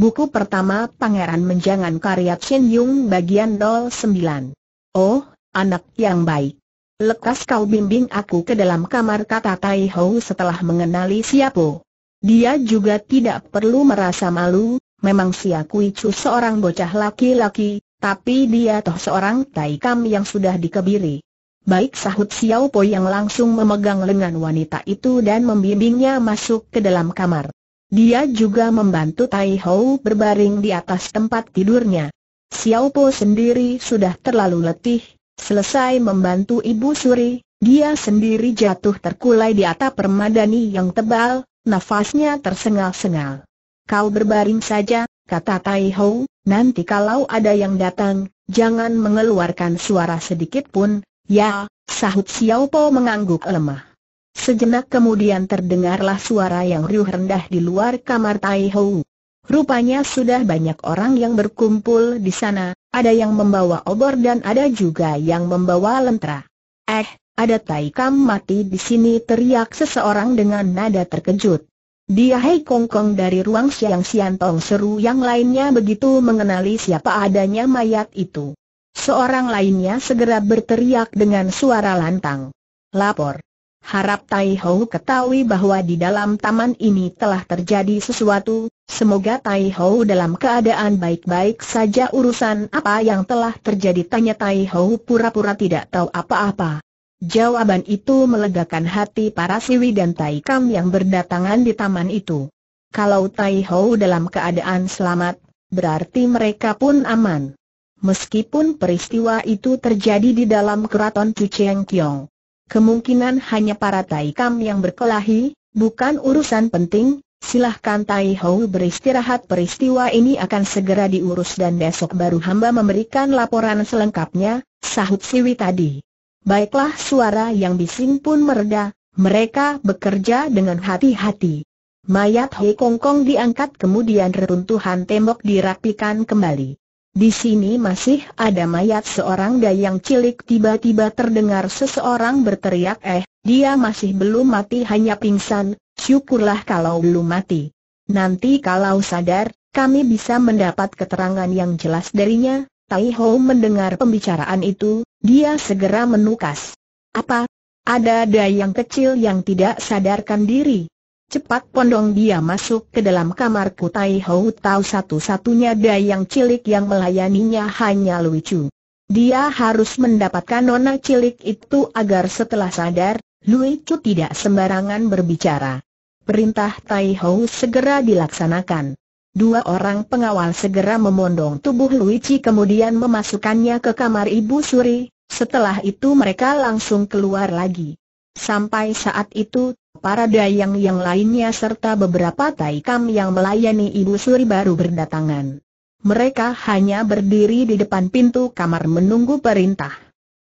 Buku pertama Pangeran Menjangan karya Chen Yung bagian 09. Oh, anak yang baik. Lekas kau bimbing aku ke dalam kamar kata Tai Hou setelah mengenali Siapo. Dia juga tidak perlu merasa malu, memang si aku Chu seorang bocah laki-laki, tapi dia toh seorang Tai Kam yang sudah dikebiri. Baik sahut Xiao Po yang langsung memegang lengan wanita itu dan membimbingnya masuk ke dalam kamar. Dia juga membantu Tai Hou berbaring di atas tempat tidurnya. Xiao Po sendiri sudah terlalu letih, selesai membantu Ibu Suri, dia sendiri jatuh terkulai di atap permadani yang tebal, nafasnya tersengal-sengal. Kau berbaring saja, kata Tai Hou, nanti kalau ada yang datang, jangan mengeluarkan suara sedikit pun, ya, sahut Xiao Po mengangguk lemah. Sejenak kemudian terdengarlah suara yang riuh rendah di luar kamar Tai Hou. Rupanya sudah banyak orang yang berkumpul di sana, ada yang membawa obor dan ada juga yang membawa lentera. Eh, ada Tai Kam mati di sini teriak seseorang dengan nada terkejut. Dia Hei kongkong Kong dari ruang siang siantong seru yang lainnya begitu mengenali siapa adanya mayat itu. Seorang lainnya segera berteriak dengan suara lantang. Lapor. Harap Tai Ho ketahui bahwa di dalam taman ini telah terjadi sesuatu, semoga Tai Ho dalam keadaan baik-baik saja urusan apa yang telah terjadi tanya Tai Ho pura-pura tidak tahu apa-apa. Jawaban itu melegakan hati para siwi dan Tai Kam yang berdatangan di taman itu. Kalau Tai Ho dalam keadaan selamat, berarti mereka pun aman. Meskipun peristiwa itu terjadi di dalam keraton Cucheng Kiong. Kemungkinan hanya para Taikam yang berkelahi, bukan urusan penting, silahkan Tai Hou beristirahat peristiwa ini akan segera diurus dan besok baru hamba memberikan laporan selengkapnya, sahut Siwi tadi. Baiklah suara yang bising pun mereda, mereka bekerja dengan hati-hati. Mayat Hei Kong Kong diangkat kemudian reruntuhan tembok dirapikan kembali. Di sini masih ada mayat seorang dayang cilik tiba-tiba terdengar seseorang berteriak eh, dia masih belum mati hanya pingsan, syukurlah kalau belum mati. Nanti kalau sadar, kami bisa mendapat keterangan yang jelas darinya, Tai Ho mendengar pembicaraan itu, dia segera menukas. Apa? Ada dayang kecil yang tidak sadarkan diri. Cepat pondong dia masuk ke dalam kamar Taihou Hou tahu satu-satunya dayang cilik yang melayaninya hanya Chu. Dia harus mendapatkan nona cilik itu agar setelah sadar, Chu tidak sembarangan berbicara. Perintah Tai Hou segera dilaksanakan. Dua orang pengawal segera memondong tubuh Luici kemudian memasukkannya ke kamar Ibu Suri, setelah itu mereka langsung keluar lagi. Sampai saat itu, para dayang yang lainnya serta beberapa taikam yang melayani Ibu Suri baru berdatangan. Mereka hanya berdiri di depan pintu kamar menunggu perintah.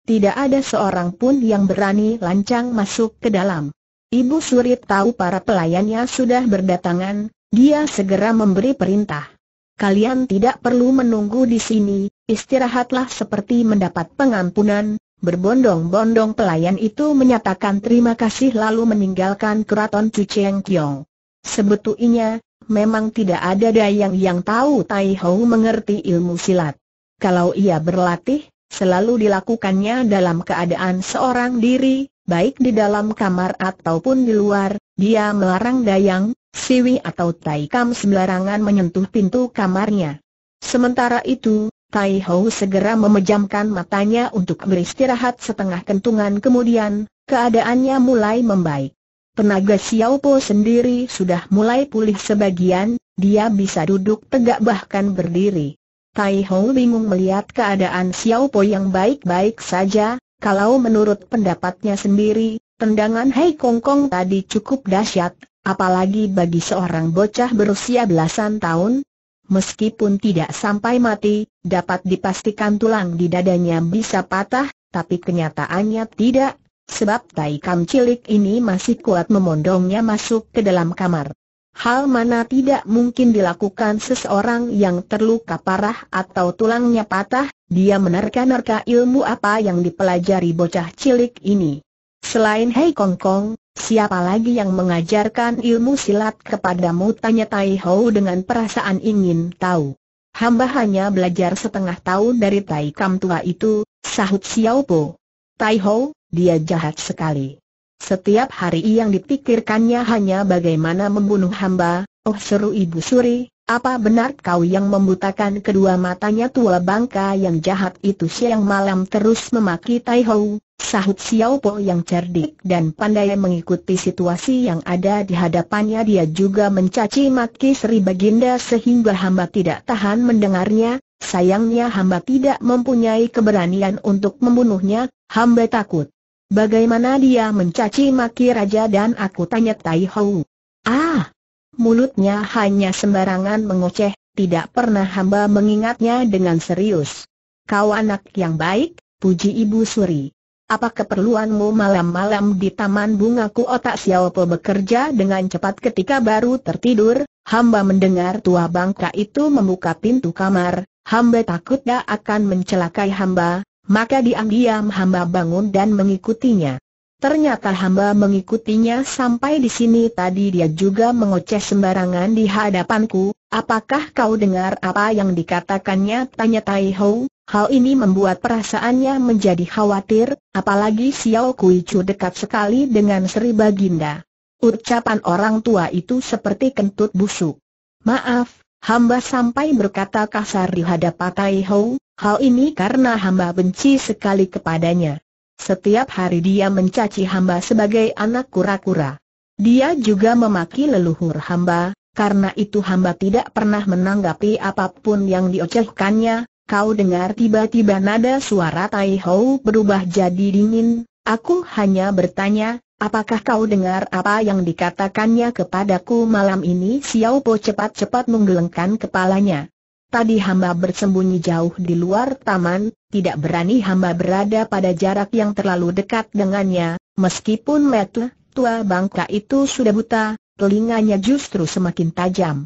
Tidak ada seorang pun yang berani lancang masuk ke dalam. Ibu Suri tahu para pelayannya sudah berdatangan, dia segera memberi perintah. Kalian tidak perlu menunggu di sini, istirahatlah seperti mendapat pengampunan, Berbondong-bondong pelayan itu menyatakan terima kasih lalu meninggalkan keraton Cucieng Kiong. Sebetulnya, memang tidak ada dayang yang tahu Tai Hou mengerti ilmu silat. Kalau ia berlatih, selalu dilakukannya dalam keadaan seorang diri, baik di dalam kamar ataupun di luar, dia melarang dayang, siwi atau Tai Kam sembarangan menyentuh pintu kamarnya. Sementara itu, Tai Ho segera memejamkan matanya untuk beristirahat setengah kentungan kemudian, keadaannya mulai membaik. Tenaga Xiao Po sendiri sudah mulai pulih sebagian, dia bisa duduk tegak bahkan berdiri. Tai Ho bingung melihat keadaan Xiao Po yang baik-baik saja, kalau menurut pendapatnya sendiri, tendangan Hai Kong Kong tadi cukup dahsyat, apalagi bagi seorang bocah berusia belasan tahun. Meskipun tidak sampai mati, dapat dipastikan tulang di dadanya bisa patah, tapi kenyataannya tidak, sebab tai kam cilik ini masih kuat memondongnya masuk ke dalam kamar. Hal mana tidak mungkin dilakukan seseorang yang terluka parah atau tulangnya patah, dia menerka-nerka ilmu apa yang dipelajari bocah cilik ini. Selain Hei Kong Kong, siapa lagi yang mengajarkan ilmu silat kepadamu? Tanya Tai hou dengan perasaan ingin tahu. Hamba hanya belajar setengah tahun dari Tai Kam tua itu, sahut Xiao Po. Tai Ho, dia jahat sekali. Setiap hari yang dipikirkannya hanya bagaimana membunuh hamba, oh seru ibu suri, apa benar kau yang membutakan kedua matanya tua bangka yang jahat itu siang malam terus memaki Tai Ho? Sahut Xiao Po yang cerdik dan pandai mengikuti situasi yang ada di hadapannya dia juga mencaci maki Sri Baginda sehingga hamba tidak tahan mendengarnya, sayangnya hamba tidak mempunyai keberanian untuk membunuhnya, hamba takut. Bagaimana dia mencaci maki raja dan aku tanya Tai Hou. Ah! Mulutnya hanya sembarangan mengoceh, tidak pernah hamba mengingatnya dengan serius. Kau anak yang baik, puji Ibu Suri. Apa keperluanmu malam-malam di taman bungaku otak Xiaopo bekerja dengan cepat ketika baru tertidur, hamba mendengar tua bangka itu membuka pintu kamar, hamba takut dia akan mencelakai hamba, maka diam-diam hamba bangun dan mengikutinya. Ternyata hamba mengikutinya sampai di sini tadi dia juga mengoceh sembarangan di hadapanku, Apakah kau dengar apa yang dikatakannya? Tanya Tai Ho. Hal ini membuat perasaannya menjadi khawatir, apalagi Xiao Kui Chu dekat sekali dengan Sri Baginda. Ucapan orang tua itu seperti kentut busuk. Maaf, hamba sampai berkata kasar di hadapan Tai Ho, hal ini karena hamba benci sekali kepadanya. Setiap hari dia mencaci hamba sebagai anak kura-kura. Dia juga memaki leluhur hamba, karena itu hamba tidak pernah menanggapi apapun yang diocehkannya, kau dengar tiba-tiba nada suara Tai Hou berubah jadi dingin, aku hanya bertanya, apakah kau dengar apa yang dikatakannya kepadaku malam ini Xiao Po cepat-cepat menggelengkan kepalanya. Tadi hamba bersembunyi jauh di luar taman, tidak berani hamba berada pada jarak yang terlalu dekat dengannya, meskipun metle, tua bangka itu sudah buta, telinganya justru semakin tajam.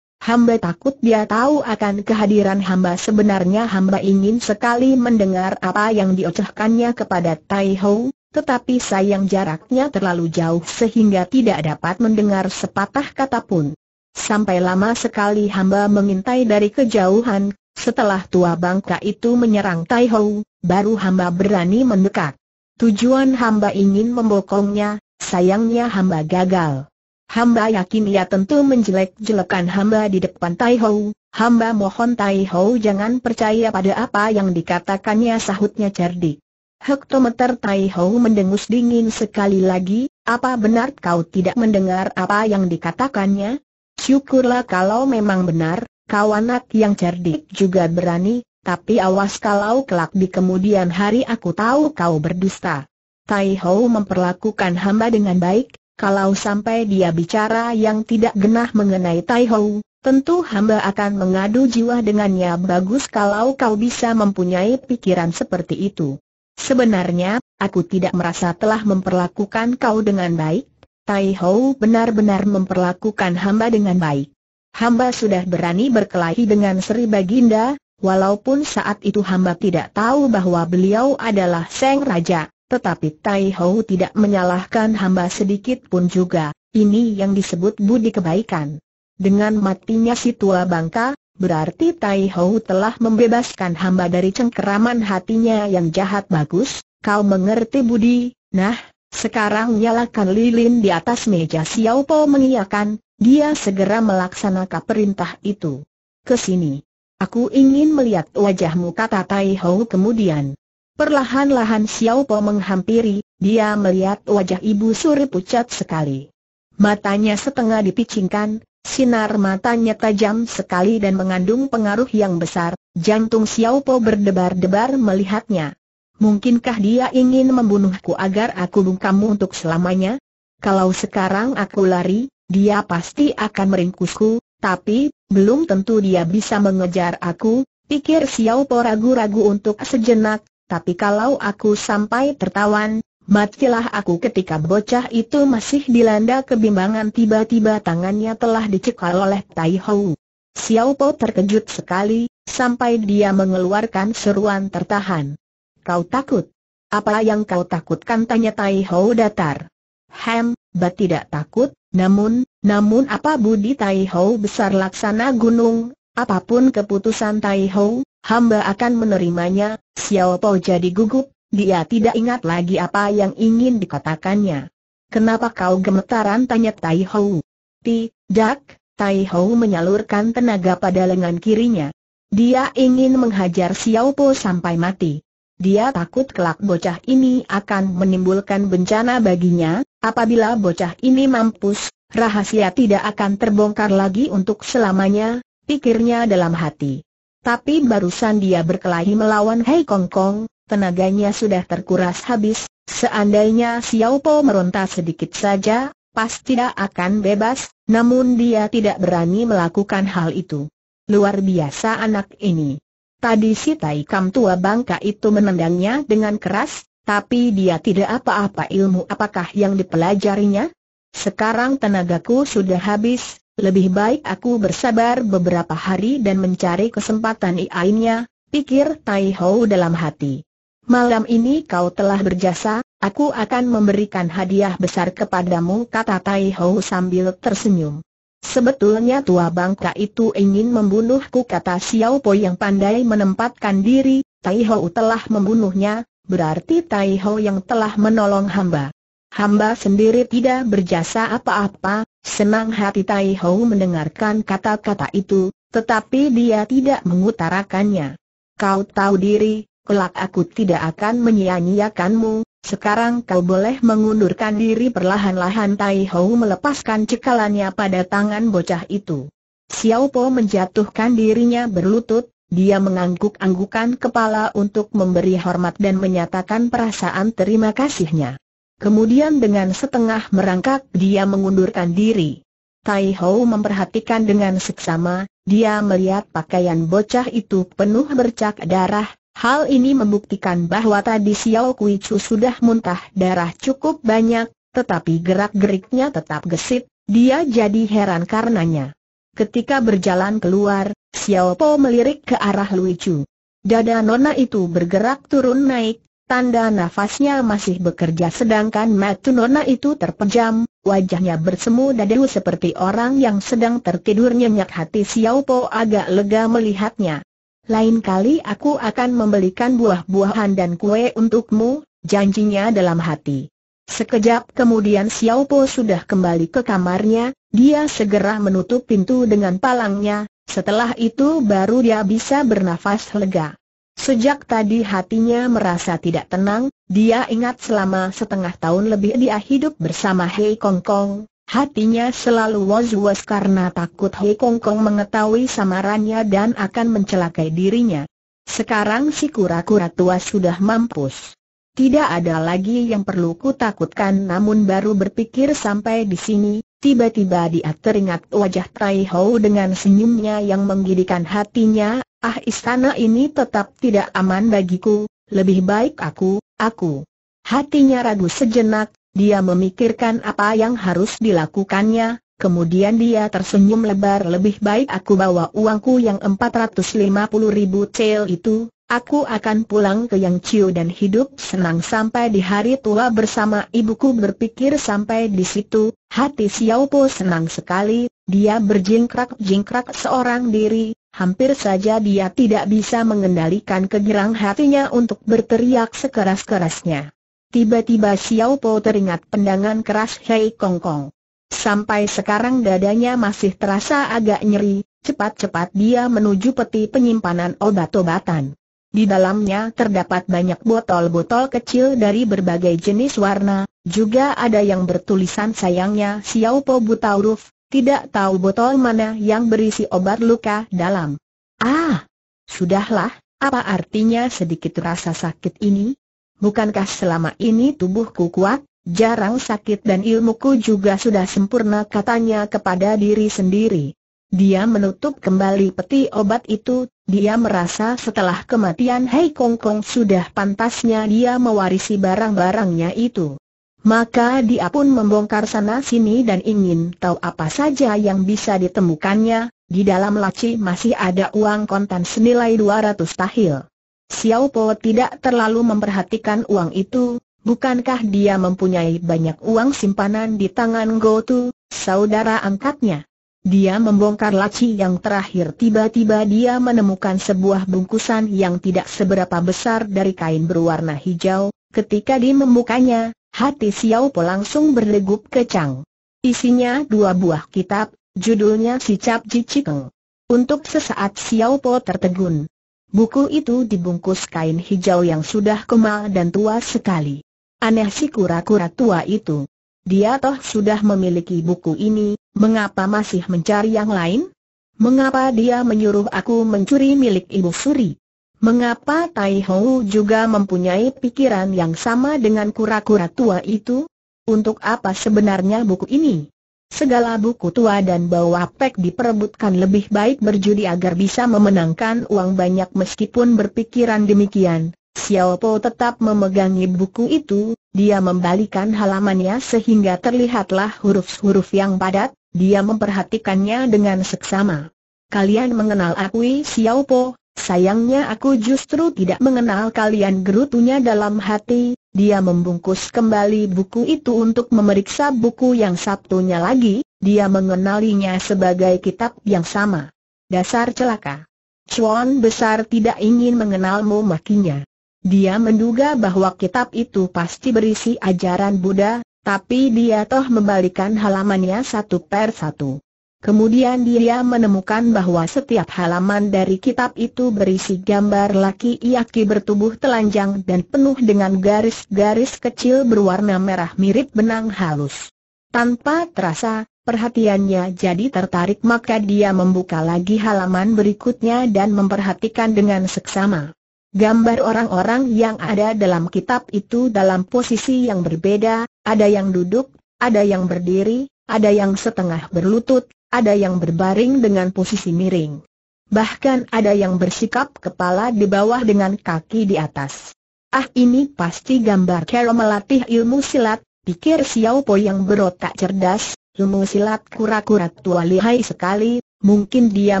Hamba takut dia tahu akan kehadiran hamba sebenarnya hamba ingin sekali mendengar apa yang diocehkannya kepada Tai Ho, tetapi sayang jaraknya terlalu jauh sehingga tidak dapat mendengar sepatah kata pun. Sampai lama sekali hamba mengintai dari kejauhan, setelah tua bangka itu menyerang Tai Ho, baru hamba berani mendekat. Tujuan hamba ingin membokongnya, sayangnya hamba gagal. Hamba yakin ia tentu menjelek-jelekan hamba di depan Tai Hou. Hamba mohon Tai Hou jangan percaya pada apa yang dikatakannya sahutnya cerdik. Hektometer Tai Hou mendengus dingin sekali lagi, apa benar kau tidak mendengar apa yang dikatakannya? Syukurlah kalau memang benar, kau anak yang cerdik juga berani, tapi awas kalau kelak di kemudian hari aku tahu kau berdusta. Tai Hou memperlakukan hamba dengan baik, kalau sampai dia bicara yang tidak genah mengenai Tai Hou, tentu hamba akan mengadu jiwa dengannya bagus kalau kau bisa mempunyai pikiran seperti itu. Sebenarnya, aku tidak merasa telah memperlakukan kau dengan baik, Tai Hou benar-benar memperlakukan hamba dengan baik. Hamba sudah berani berkelahi dengan Sri Baginda, walaupun saat itu hamba tidak tahu bahwa beliau adalah Seng Raja. Tetapi Tai Ho tidak menyalahkan hamba sedikit pun juga, ini yang disebut budi kebaikan. Dengan matinya si tua bangka, berarti Tai Ho telah membebaskan hamba dari cengkeraman hatinya yang jahat bagus, kau mengerti budi, nah, sekarang nyalakan lilin di atas meja Xiao Po mengiyakan, dia segera melaksanakan perintah itu. Kesini. Aku ingin melihat wajahmu kata Tai Ho kemudian. Perlahan-lahan Xiao Po menghampiri, dia melihat wajah ibu suri pucat sekali. Matanya setengah dipicingkan, sinar matanya tajam sekali dan mengandung pengaruh yang besar, jantung Xiao Po berdebar-debar melihatnya. Mungkinkah dia ingin membunuhku agar aku bungkamu untuk selamanya? Kalau sekarang aku lari, dia pasti akan meringkusku, tapi, belum tentu dia bisa mengejar aku, pikir Xiao Po ragu-ragu untuk sejenak, tapi kalau aku sampai tertawan, matilah aku ketika bocah itu masih dilanda kebimbangan tiba-tiba tangannya telah dicekal oleh Tai Hou. Xiao Po terkejut sekali, sampai dia mengeluarkan seruan tertahan. Kau takut? Apa yang kau takutkan tanya Tai Hou datar. Hem, bat tidak takut, namun, namun apa budi Tai Hou besar laksana gunung, Apapun keputusan Tai Ho, hamba akan menerimanya, Xiao Po jadi gugup, dia tidak ingat lagi apa yang ingin dikatakannya. Kenapa kau gemetaran tanya Tai Ti, Tidak, Tai Ho menyalurkan tenaga pada lengan kirinya. Dia ingin menghajar Xiao Po sampai mati. Dia takut kelak bocah ini akan menimbulkan bencana baginya, apabila bocah ini mampus, rahasia tidak akan terbongkar lagi untuk selamanya, pikirnya dalam hati. Tapi barusan dia berkelahi melawan Hei Kong Kong, tenaganya sudah terkuras habis, seandainya Xiao Po meronta sedikit saja, pasti tidak akan bebas, namun dia tidak berani melakukan hal itu. Luar biasa anak ini. Tadi si Taikam tua bangka itu menendangnya dengan keras, tapi dia tidak apa-apa ilmu apakah yang dipelajarinya? Sekarang tenagaku sudah habis, lebih baik aku bersabar beberapa hari dan mencari kesempatan lainnya, pikir Tai Ho dalam hati. Malam ini kau telah berjasa, aku akan memberikan hadiah besar kepadamu kata Tai Ho sambil tersenyum. Sebetulnya tua bangka itu ingin membunuhku kata Xiao Po yang pandai menempatkan diri, Tai Ho telah membunuhnya, berarti Tai Ho yang telah menolong hamba. Hamba sendiri tidak berjasa apa-apa, senang hati Tai Hou mendengarkan kata-kata itu, tetapi dia tidak mengutarakannya. Kau tahu diri, kelak aku tidak akan menyia-nyiakanmu, sekarang kau boleh mengundurkan diri perlahan-lahan Tai Hou melepaskan cekalannya pada tangan bocah itu. Xiao Po menjatuhkan dirinya berlutut, dia mengangguk-anggukan kepala untuk memberi hormat dan menyatakan perasaan terima kasihnya. Kemudian dengan setengah merangkak dia mengundurkan diri. Tai Ho memperhatikan dengan seksama, dia melihat pakaian bocah itu penuh bercak darah, hal ini membuktikan bahwa tadi Xiao Kui Chu sudah muntah darah cukup banyak, tetapi gerak-geriknya tetap gesit, dia jadi heran karenanya. Ketika berjalan keluar, Xiao Po melirik ke arah Lui Chu. Dada nona itu bergerak turun naik, Tanda nafasnya masih bekerja sedangkan mata nona itu terpejam, wajahnya bersemu dadu seperti orang yang sedang tertidur nyenyak hati Xiao Po agak lega melihatnya. Lain kali aku akan membelikan buah-buahan dan kue untukmu, janjinya dalam hati. Sekejap kemudian Xiao Po sudah kembali ke kamarnya, dia segera menutup pintu dengan palangnya, setelah itu baru dia bisa bernafas lega. Sejak tadi hatinya merasa tidak tenang, dia ingat selama setengah tahun lebih dia hidup bersama Hei Kong Kong, Hatinya selalu was-was karena takut Hei Kong Kong mengetahui samarannya dan akan mencelakai dirinya. Sekarang si kura-kura tua sudah mampus. Tidak ada lagi yang perlu kutakutkan namun baru berpikir sampai di sini, tiba-tiba dia teringat wajah Tai Ho dengan senyumnya yang menggidikan hatinya, ah istana ini tetap tidak aman bagiku, lebih baik aku, aku. Hatinya ragu sejenak, dia memikirkan apa yang harus dilakukannya, kemudian dia tersenyum lebar lebih baik aku bawa uangku yang 450 ribu cel itu, Aku akan pulang ke Yang Chiu dan hidup senang sampai di hari tua bersama ibuku berpikir sampai di situ, hati Xiao Po senang sekali, dia berjingkrak-jingkrak seorang diri, hampir saja dia tidak bisa mengendalikan kegerang hatinya untuk berteriak sekeras-kerasnya. Tiba-tiba Xiao Po teringat pendangan keras Hei Kong Kong. Sampai sekarang dadanya masih terasa agak nyeri, cepat-cepat dia menuju peti penyimpanan obat-obatan. Di dalamnya terdapat banyak botol-botol kecil dari berbagai jenis warna, juga ada yang bertulisan sayangnya Xiao Po Butauruf, tidak tahu botol mana yang berisi obat luka dalam. Ah, sudahlah, apa artinya sedikit rasa sakit ini? Bukankah selama ini tubuhku kuat, jarang sakit dan ilmuku juga sudah sempurna katanya kepada diri sendiri. Dia menutup kembali peti obat itu, dia merasa setelah kematian Hei Kong Kong sudah pantasnya dia mewarisi barang-barangnya itu. Maka dia pun membongkar sana-sini dan ingin tahu apa saja yang bisa ditemukannya, di dalam laci masih ada uang kontan senilai 200 tahil. Xiao Po tidak terlalu memperhatikan uang itu, bukankah dia mempunyai banyak uang simpanan di tangan Go Tu, saudara angkatnya? Dia membongkar laci yang terakhir tiba-tiba dia menemukan sebuah bungkusan yang tidak seberapa besar dari kain berwarna hijau, ketika dia membukanya, hati Xiao Po langsung berdegup kecang. Isinya dua buah kitab, judulnya Si Cap Cikeng. Untuk sesaat Xiao Po tertegun. Buku itu dibungkus kain hijau yang sudah kemal dan tua sekali. Aneh si kura-kura tua itu. Dia toh sudah memiliki buku ini, Mengapa masih mencari yang lain? Mengapa dia menyuruh aku mencuri milik ibu Suri? Mengapa Tai Hou juga mempunyai pikiran yang sama dengan kura-kura tua itu? Untuk apa sebenarnya buku ini? Segala buku tua dan bawah pek diperebutkan lebih baik berjudi agar bisa memenangkan uang banyak meskipun berpikiran demikian. Xiao Po tetap memegangi buku itu, dia membalikan halamannya sehingga terlihatlah huruf-huruf yang padat, dia memperhatikannya dengan seksama. Kalian mengenal aku Xiao Po, sayangnya aku justru tidak mengenal kalian gerutunya dalam hati. Dia membungkus kembali buku itu untuk memeriksa buku yang satunya lagi, dia mengenalinya sebagai kitab yang sama. Dasar celaka. Chuan besar tidak ingin mengenalmu makinya. Dia menduga bahwa kitab itu pasti berisi ajaran Buddha, tapi dia toh membalikan halamannya satu per satu. Kemudian dia menemukan bahwa setiap halaman dari kitab itu berisi gambar laki Iaki bertubuh telanjang dan penuh dengan garis-garis kecil berwarna merah mirip benang halus. Tanpa terasa, perhatiannya jadi tertarik maka dia membuka lagi halaman berikutnya dan memperhatikan dengan seksama. Gambar orang-orang yang ada dalam kitab itu dalam posisi yang berbeda, ada yang duduk, ada yang berdiri, ada yang setengah berlutut, ada yang berbaring dengan posisi miring. Bahkan ada yang bersikap kepala di bawah dengan kaki di atas. Ah ini pasti gambar Kero melatih ilmu silat, pikir Xiao Po yang berotak cerdas, ilmu silat kura-kura tua lihai sekali, mungkin dia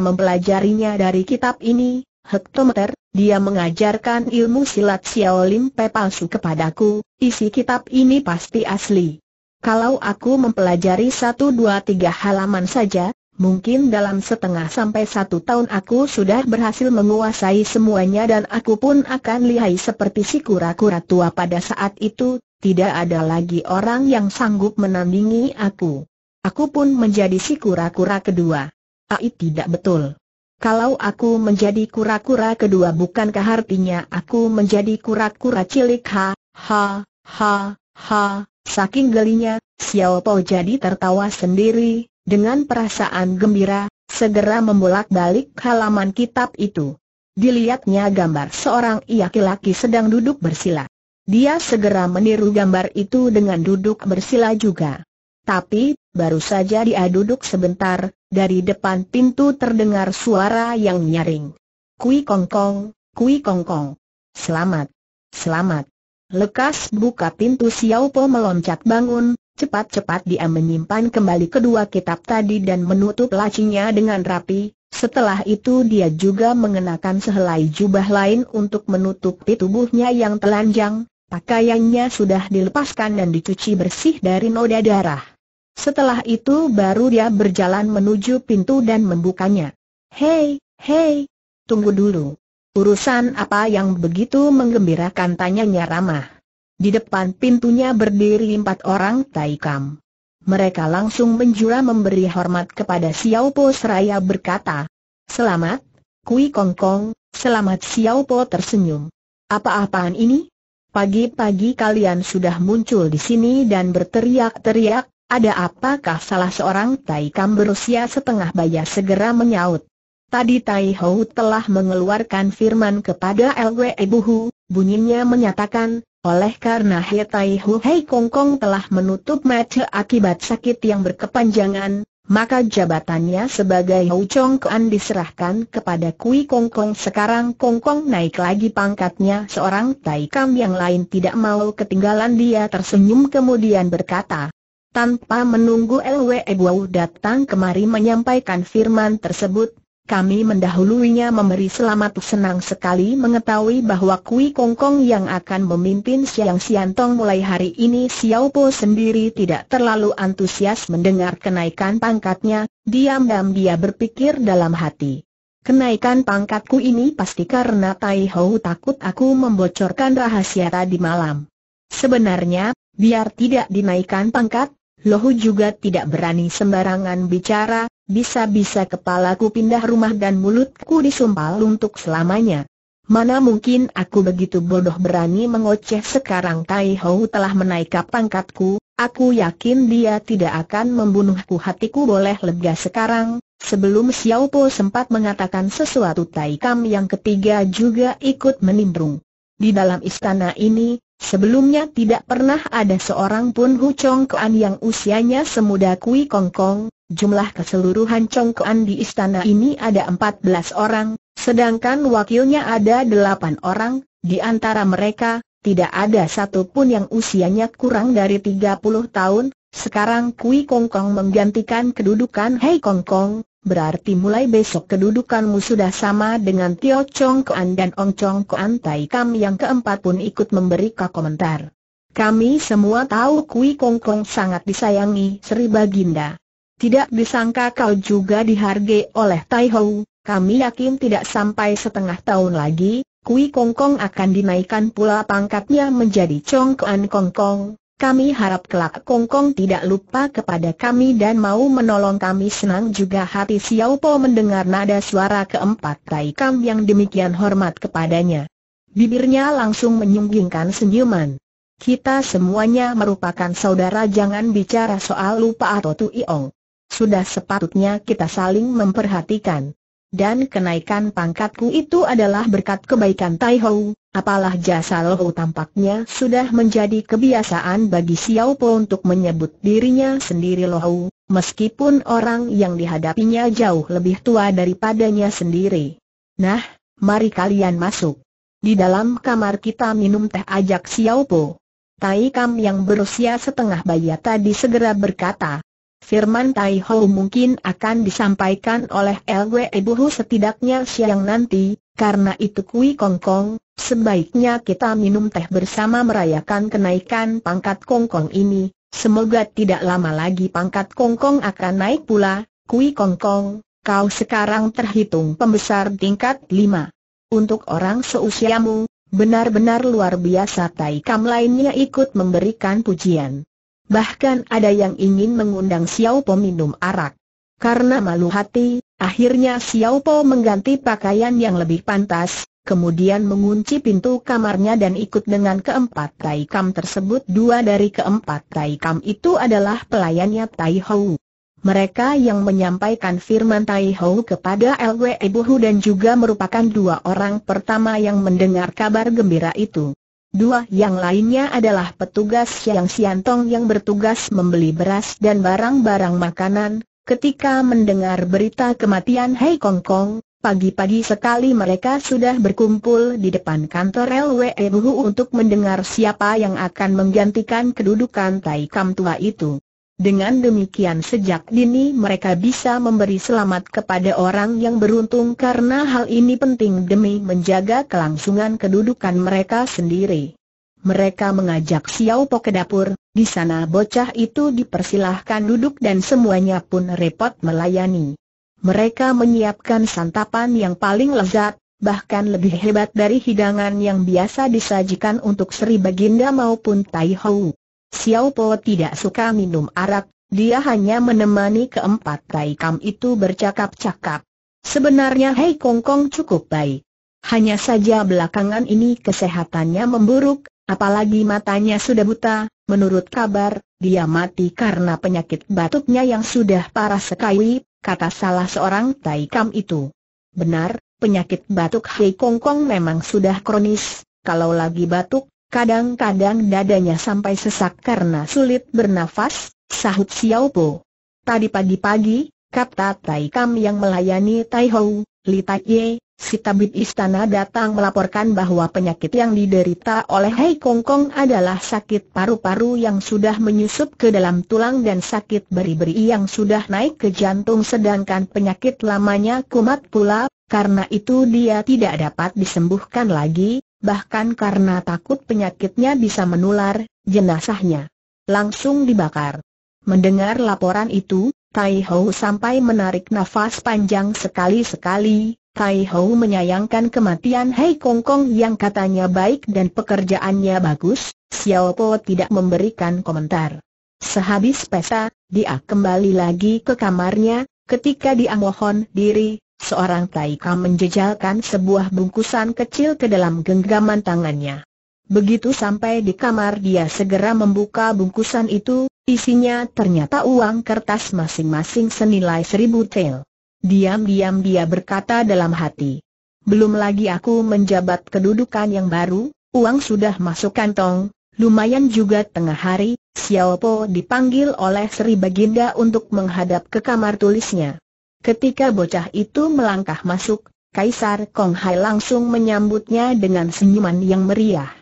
mempelajarinya dari kitab ini, hektometer, dia mengajarkan ilmu silat Xiaolin Pe palsu kepadaku, isi kitab ini pasti asli. Kalau aku mempelajari satu dua tiga halaman saja, mungkin dalam setengah sampai satu tahun aku sudah berhasil menguasai semuanya dan aku pun akan lihai seperti si kura-kura tua pada saat itu, tidak ada lagi orang yang sanggup menandingi aku. Aku pun menjadi si kura-kura kedua. Ai tidak betul. Kalau aku menjadi kura-kura kedua bukankah artinya aku menjadi kura-kura cilik ha, ha, ha, ha, saking gelinya, Xiao Po jadi tertawa sendiri, dengan perasaan gembira, segera membolak-balik halaman kitab itu. Dilihatnya gambar seorang laki-laki sedang duduk bersila. Dia segera meniru gambar itu dengan duduk bersila juga. Tapi, baru saja dia duduk sebentar, dari depan pintu terdengar suara yang nyaring. Kui kong kong, kui kong kong. Selamat, selamat. Lekas buka pintu Xiao Po meloncat bangun, cepat-cepat dia menyimpan kembali kedua kitab tadi dan menutup lacinya dengan rapi. Setelah itu dia juga mengenakan sehelai jubah lain untuk menutupi tubuhnya yang telanjang, pakaiannya sudah dilepaskan dan dicuci bersih dari noda darah. Setelah itu baru dia berjalan menuju pintu dan membukanya. Hei, hei, tunggu dulu. Urusan apa yang begitu menggembirakan tanyanya ramah. Di depan pintunya berdiri empat orang Taikam. Mereka langsung menjura memberi hormat kepada Xiao Po seraya berkata, Selamat, Kui Kong Kong, selamat Xiao Po tersenyum. Apa-apaan ini? Pagi-pagi kalian sudah muncul di sini dan berteriak-teriak, ada apakah salah seorang Tai Kam berusia setengah baya segera menyaut. Tadi Tai Hou telah mengeluarkan firman kepada Lwe Buhu, bunyinya menyatakan, oleh karena Hei Tai Hu Hei Kong Kong telah menutup mata akibat sakit yang berkepanjangan, maka jabatannya sebagai Hou Chong Kuan diserahkan kepada Kui Kong Kong. Sekarang Kong Kong naik lagi pangkatnya seorang Tai Kam yang lain tidak mau ketinggalan dia tersenyum kemudian berkata, tanpa menunggu Lwe Buau datang kemari menyampaikan firman tersebut, kami mendahuluinya memberi selamat senang sekali mengetahui bahwa Kui Kongkong yang akan memimpin Siang Siantong mulai hari ini Xiao Po sendiri tidak terlalu antusias mendengar kenaikan pangkatnya, diam-diam dia berpikir dalam hati. Kenaikan pangkatku ini pasti karena Tai Hou takut aku membocorkan rahasia tadi malam. Sebenarnya, biar tidak dinaikkan pangkat, Lohu juga tidak berani sembarangan bicara, bisa-bisa kepalaku pindah rumah dan mulutku disumpal untuk selamanya. Mana mungkin aku begitu bodoh berani mengoceh sekarang Tai Hou telah menaikkan pangkatku, aku yakin dia tidak akan membunuhku hatiku boleh lega sekarang, sebelum Xiao Po sempat mengatakan sesuatu Tai Kam yang ketiga juga ikut menimbrung. Di dalam istana ini, Sebelumnya tidak pernah ada seorang pun Hu Chong Kuan yang usianya semuda Kui Kong Kong, jumlah keseluruhan Chong Kuan di istana ini ada empat belas orang, sedangkan wakilnya ada delapan orang, di antara mereka, tidak ada satu pun yang usianya kurang dari tiga puluh tahun, sekarang Kui Kong Kong menggantikan kedudukan Hei Kong Kong, berarti mulai besok kedudukanmu sudah sama dengan Tio Chong Kuan dan Ong Chong Kuan Tai Kam yang keempat pun ikut memberi komentar. Kami semua tahu Kui Kong Kong sangat disayangi Sri Baginda. Tidak disangka kau juga dihargai oleh Tai Hou, kami yakin tidak sampai setengah tahun lagi, Kui Kong Kong akan dinaikkan pula pangkatnya menjadi Chong Kuan Kong Kong, kami harap kelak Kongkong tidak lupa kepada kami dan mau menolong kami senang juga hati Xiao Po mendengar nada suara keempat Tai Kam yang demikian hormat kepadanya. Bibirnya langsung menyunggingkan senyuman. Kita semuanya merupakan saudara jangan bicara soal lupa atau iong. Sudah sepatutnya kita saling memperhatikan. Dan kenaikan pangkatku itu adalah berkat kebaikan Tai Hou. Apalah jasa Lohu tampaknya sudah menjadi kebiasaan bagi Xiao Po untuk menyebut dirinya sendiri Lohu, meskipun orang yang dihadapinya jauh lebih tua daripadanya sendiri. Nah, mari kalian masuk. Di dalam kamar kita minum teh ajak Xiao Po. Tai Kam yang berusia setengah baya tadi segera berkata, Firman Tai Ho mungkin akan disampaikan oleh LW Hu setidaknya siang nanti, karena itu Kui Kong Kong. Sebaiknya kita minum teh bersama merayakan kenaikan pangkat Kongkong ini. Semoga tidak lama lagi pangkat Kongkong akan naik pula. Kui Kongkong, kau sekarang terhitung pembesar tingkat 5. Untuk orang seusiamu, benar-benar luar biasa Tai Kam lainnya ikut memberikan pujian. Bahkan ada yang ingin mengundang Xiao Po minum arak. Karena malu hati, akhirnya Xiao Po mengganti pakaian yang lebih pantas, kemudian mengunci pintu kamarnya dan ikut dengan keempat Taikam tersebut. Dua dari keempat Taikam itu adalah pelayannya Tai Hou. Mereka yang menyampaikan firman Tai Hou kepada LW Ibuhu dan juga merupakan dua orang pertama yang mendengar kabar gembira itu. Dua yang lainnya adalah petugas yang Siantong yang bertugas membeli beras dan barang-barang makanan. Ketika mendengar berita kematian Hei Kong Kong, Pagi-pagi sekali mereka sudah berkumpul di depan kantor LWE Buhu untuk mendengar siapa yang akan menggantikan kedudukan Tai Kam Tua itu. Dengan demikian sejak dini mereka bisa memberi selamat kepada orang yang beruntung karena hal ini penting demi menjaga kelangsungan kedudukan mereka sendiri. Mereka mengajak Xiao Po ke dapur, di sana bocah itu dipersilahkan duduk dan semuanya pun repot melayani. Mereka menyiapkan santapan yang paling lezat, bahkan lebih hebat dari hidangan yang biasa disajikan untuk Sri Baginda maupun Tai Hou. Xiao Po tidak suka minum arak, dia hanya menemani keempat Tai Kam itu bercakap-cakap. Sebenarnya Hei Kong Kong cukup baik. Hanya saja belakangan ini kesehatannya memburuk, apalagi matanya sudah buta, menurut kabar, dia mati karena penyakit batuknya yang sudah parah sekali, kata salah seorang Taikam itu. Benar, penyakit batuk Hei Kong Kong memang sudah kronis, kalau lagi batuk, kadang-kadang dadanya sampai sesak karena sulit bernafas, sahut Xiao Po. Tadi pagi-pagi, kata Taikam yang melayani Tai Hou, Li Tai Ye, si tabib istana datang melaporkan bahwa penyakit yang diderita oleh Hei Kong Kong adalah sakit paru-paru yang sudah menyusup ke dalam tulang dan sakit beri-beri yang sudah naik ke jantung sedangkan penyakit lamanya kumat pula, karena itu dia tidak dapat disembuhkan lagi, bahkan karena takut penyakitnya bisa menular, jenazahnya langsung dibakar. Mendengar laporan itu, Tai Ho sampai menarik nafas panjang sekali-sekali, Tai Ho menyayangkan kematian Hei Kong Kong yang katanya baik dan pekerjaannya bagus, Xiao Po tidak memberikan komentar. Sehabis pesta, dia kembali lagi ke kamarnya, ketika dia mohon diri, seorang Tai Ka menjejalkan sebuah bungkusan kecil ke dalam genggaman tangannya. Begitu sampai di kamar dia segera membuka bungkusan itu, isinya ternyata uang kertas masing-masing senilai seribu tel. Diam-diam dia berkata dalam hati. Belum lagi aku menjabat kedudukan yang baru, uang sudah masuk kantong, lumayan juga tengah hari, Xiao Po dipanggil oleh Sri Baginda untuk menghadap ke kamar tulisnya. Ketika bocah itu melangkah masuk, Kaisar Kong Hai langsung menyambutnya dengan senyuman yang meriah.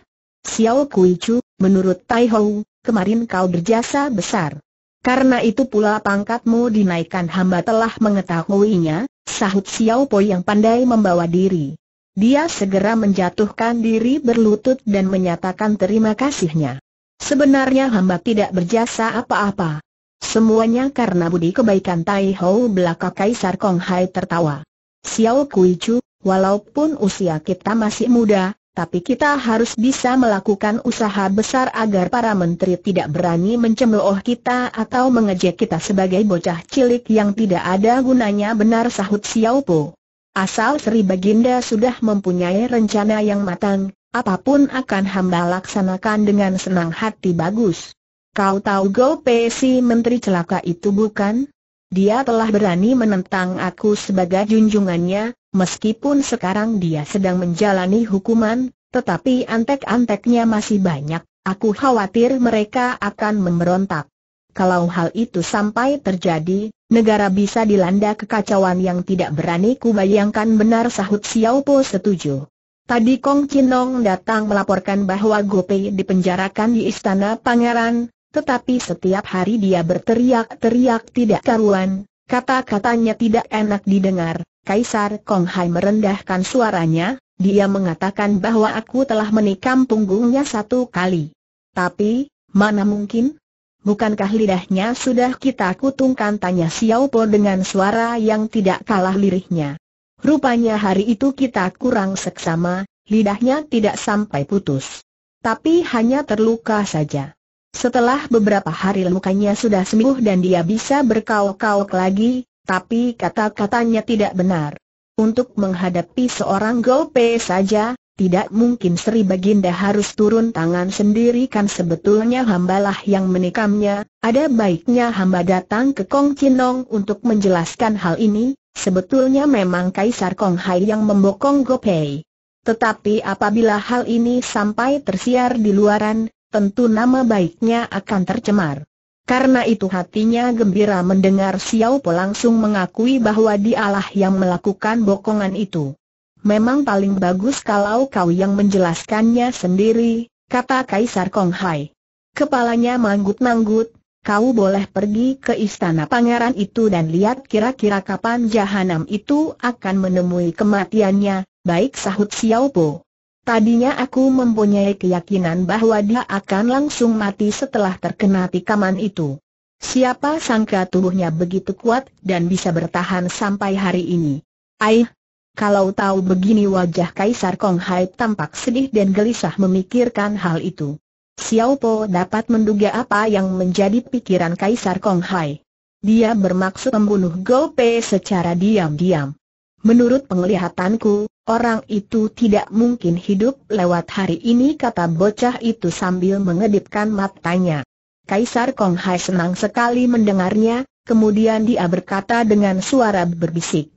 Xiao Kui Chu, menurut Tai Hou, kemarin kau berjasa besar. Karena itu pula pangkatmu dinaikkan hamba telah mengetahuinya, sahut Xiao Po yang pandai membawa diri. Dia segera menjatuhkan diri berlutut dan menyatakan terima kasihnya. Sebenarnya hamba tidak berjasa apa-apa. Semuanya karena budi kebaikan Tai Ho belaka Kaisar Kong Hai tertawa. Xiao Kui Chu, walaupun usia kita masih muda, tapi kita harus bisa melakukan usaha besar agar para menteri tidak berani mencemooh kita atau mengejek kita sebagai bocah cilik yang tidak ada gunanya benar sahut Xiaopo. Asal Sri Baginda sudah mempunyai rencana yang matang, apapun akan hamba laksanakan dengan senang hati bagus. Kau tahu Go Pei si menteri celaka itu bukan? Dia telah berani menentang aku sebagai junjungannya, meskipun sekarang dia sedang menjalani hukuman, tetapi antek-anteknya masih banyak, aku khawatir mereka akan memberontak. Kalau hal itu sampai terjadi, negara bisa dilanda kekacauan yang tidak berani kubayangkan benar sahut Xiao Po setuju. Tadi Kong Nong datang melaporkan bahwa Gopei dipenjarakan di istana pangeran, tetapi setiap hari dia berteriak-teriak tidak karuan, kata-katanya tidak enak didengar. Kaisar Kong Hai merendahkan suaranya, dia mengatakan bahwa aku telah menikam punggungnya satu kali. Tapi, mana mungkin? Bukankah lidahnya sudah kita kutungkan tanya Xiao Po dengan suara yang tidak kalah lirihnya. Rupanya hari itu kita kurang seksama, lidahnya tidak sampai putus. Tapi hanya terluka saja. Setelah beberapa hari lukanya sudah sembuh dan dia bisa berkauk kauk lagi, tapi kata-katanya tidak benar. Untuk menghadapi seorang golpe saja, tidak mungkin Sri Baginda harus turun tangan sendiri kan sebetulnya hambalah yang menikamnya, ada baiknya hamba datang ke Kong Chinong untuk menjelaskan hal ini, sebetulnya memang Kaisar Kong Hai yang membokong Gopei. Tetapi apabila hal ini sampai tersiar di luaran, tentu nama baiknya akan tercemar. Karena itu hatinya gembira mendengar Xiao Po langsung mengakui bahwa dialah yang melakukan bokongan itu. Memang paling bagus kalau kau yang menjelaskannya sendiri, kata Kaisar Kong Hai. Kepalanya manggut-manggut, kau boleh pergi ke istana pangeran itu dan lihat kira-kira kapan jahanam itu akan menemui kematiannya, baik sahut Xiao Po. Tadinya aku mempunyai keyakinan bahwa dia akan langsung mati setelah terkena tikaman itu. Siapa sangka tubuhnya begitu kuat dan bisa bertahan sampai hari ini. Aih, kalau tahu begini wajah Kaisar Kong Hai tampak sedih dan gelisah memikirkan hal itu. Xiao Po dapat menduga apa yang menjadi pikiran Kaisar Kong Hai. Dia bermaksud membunuh Go Pei secara diam-diam. Menurut penglihatanku, orang itu tidak mungkin hidup lewat hari ini kata bocah itu sambil mengedipkan matanya. Kaisar Kong Hai senang sekali mendengarnya, kemudian dia berkata dengan suara berbisik.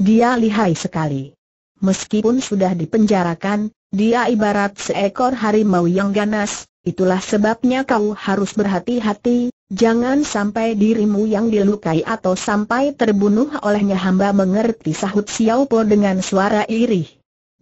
Dia lihai sekali. Meskipun sudah dipenjarakan, dia ibarat seekor harimau yang ganas, itulah sebabnya kau harus berhati-hati, Jangan sampai dirimu yang dilukai atau sampai terbunuh olehnya hamba mengerti sahut Xiao Po dengan suara iri.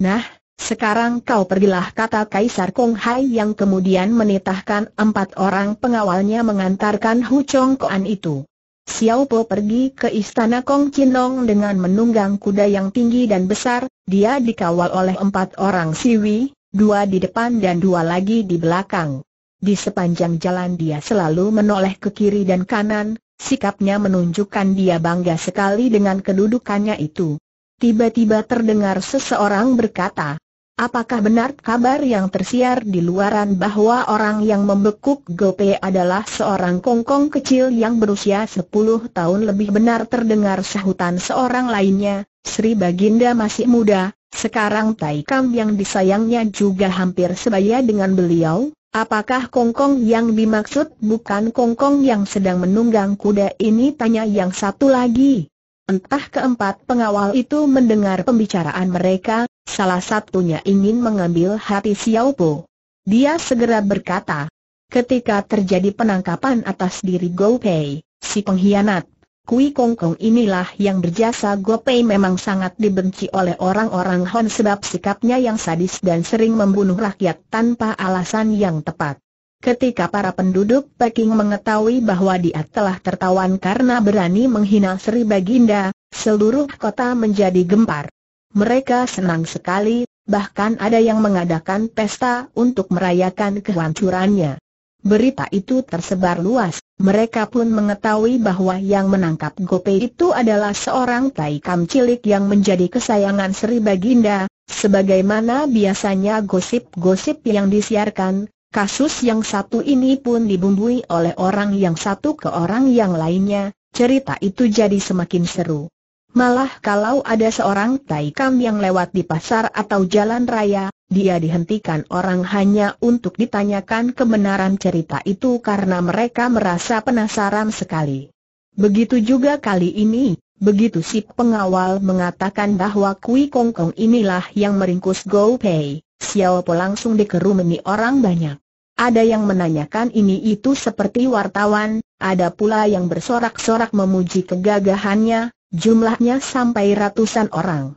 Nah, sekarang kau pergilah kata Kaisar Kong Hai yang kemudian menitahkan empat orang pengawalnya mengantarkan Hu Chong Koan itu. Xiao Po pergi ke istana Kong Chinong dengan menunggang kuda yang tinggi dan besar, dia dikawal oleh empat orang siwi, dua di depan dan dua lagi di belakang. Di sepanjang jalan dia selalu menoleh ke kiri dan kanan, sikapnya menunjukkan dia bangga sekali dengan kedudukannya itu. Tiba-tiba terdengar seseorang berkata, Apakah benar kabar yang tersiar di luaran bahwa orang yang membekuk Gope adalah seorang kongkong kecil yang berusia 10 tahun lebih benar terdengar sahutan seorang lainnya, Sri Baginda masih muda, sekarang Taikam yang disayangnya juga hampir sebaya dengan beliau, Apakah kongkong yang dimaksud bukan kongkong yang sedang menunggang kuda ini? Tanya yang satu lagi. Entah keempat pengawal itu mendengar pembicaraan mereka, salah satunya ingin mengambil hati Xiao Po. Dia segera berkata, ketika terjadi penangkapan atas diri Gou Pei, si pengkhianat, Kui Kong Kong inilah yang berjasa Gopay memang sangat dibenci oleh orang-orang Hon sebab sikapnya yang sadis dan sering membunuh rakyat tanpa alasan yang tepat. Ketika para penduduk Peking mengetahui bahwa dia telah tertawan karena berani menghina Sri Baginda, seluruh kota menjadi gempar. Mereka senang sekali, bahkan ada yang mengadakan pesta untuk merayakan kehancurannya. Berita itu tersebar luas, mereka pun mengetahui bahwa yang menangkap Gope itu adalah seorang taikam cilik yang menjadi kesayangan Sri Baginda, sebagaimana biasanya gosip-gosip yang disiarkan, kasus yang satu ini pun dibumbui oleh orang yang satu ke orang yang lainnya, cerita itu jadi semakin seru. Malah kalau ada seorang taikam yang lewat di pasar atau jalan raya, dia dihentikan orang hanya untuk ditanyakan kebenaran cerita itu karena mereka merasa penasaran sekali. Begitu juga kali ini, begitu si pengawal mengatakan bahwa Kui Kong Kong inilah yang meringkus Go Pei, Xiao Po langsung dikerumuni orang banyak. Ada yang menanyakan ini itu seperti wartawan, ada pula yang bersorak-sorak memuji kegagahannya, jumlahnya sampai ratusan orang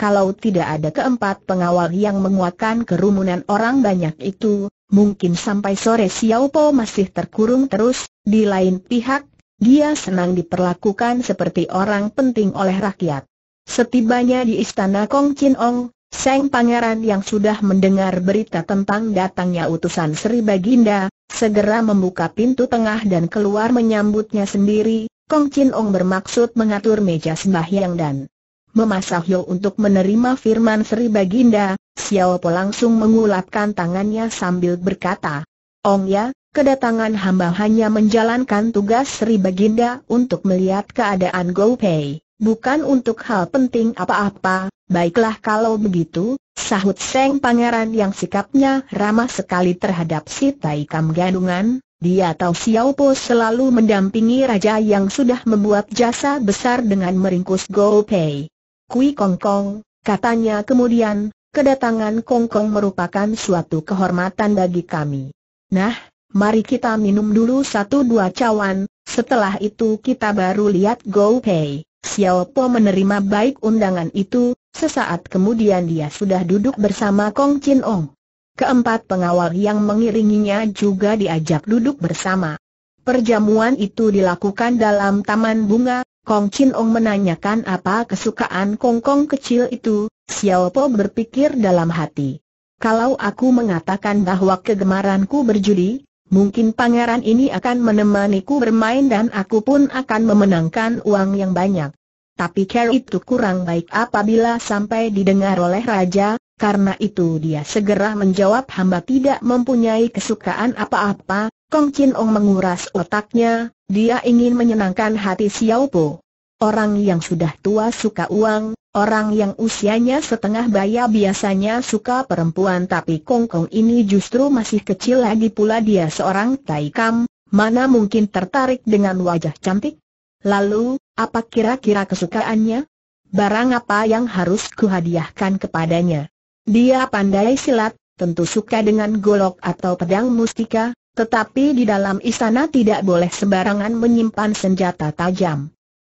kalau tidak ada keempat pengawal yang menguatkan kerumunan orang banyak itu, mungkin sampai sore Xiao Po masih terkurung terus, di lain pihak, dia senang diperlakukan seperti orang penting oleh rakyat. Setibanya di istana Kong Chin Ong, Seng Pangeran yang sudah mendengar berita tentang datangnya utusan Sri Baginda, segera membuka pintu tengah dan keluar menyambutnya sendiri, Kong Chin Ong bermaksud mengatur meja sembahyang dan Memasah Yo untuk menerima firman Sri Baginda, Xiao Po langsung mengulapkan tangannya sambil berkata, Ong ya, kedatangan hamba hanya menjalankan tugas Sri Baginda untuk melihat keadaan Go Pei, bukan untuk hal penting apa-apa, baiklah kalau begitu, sahut Seng Pangeran yang sikapnya ramah sekali terhadap si Tai Kam Gandungan, dia tahu Xiao Po selalu mendampingi raja yang sudah membuat jasa besar dengan meringkus Go Pei. Kui Kong Kong, katanya kemudian, kedatangan Kong Kong merupakan suatu kehormatan bagi kami. Nah, mari kita minum dulu satu dua cawan, setelah itu kita baru lihat Go Pei. Xiao Po menerima baik undangan itu, sesaat kemudian dia sudah duduk bersama Kong Chin Ong. Keempat pengawal yang mengiringinya juga diajak duduk bersama. Perjamuan itu dilakukan dalam taman bunga, Kong Chin Ong menanyakan apa kesukaan Kong Kong kecil itu, Xiao Po berpikir dalam hati. Kalau aku mengatakan bahwa kegemaranku berjudi, mungkin pangeran ini akan menemaniku bermain dan aku pun akan memenangkan uang yang banyak. Tapi care itu kurang baik apabila sampai didengar oleh raja, karena itu dia segera menjawab hamba tidak mempunyai kesukaan apa-apa, Kong Chin Ong menguras otaknya, dia ingin menyenangkan hati Xiao Po. Orang yang sudah tua suka uang, orang yang usianya setengah baya biasanya suka perempuan tapi Kong Kong ini justru masih kecil lagi pula dia seorang taikam, mana mungkin tertarik dengan wajah cantik? Lalu, apa kira-kira kesukaannya? Barang apa yang harus kuhadiahkan kepadanya? Dia pandai silat, tentu suka dengan golok atau pedang mustika, tetapi di dalam istana tidak boleh sembarangan menyimpan senjata tajam.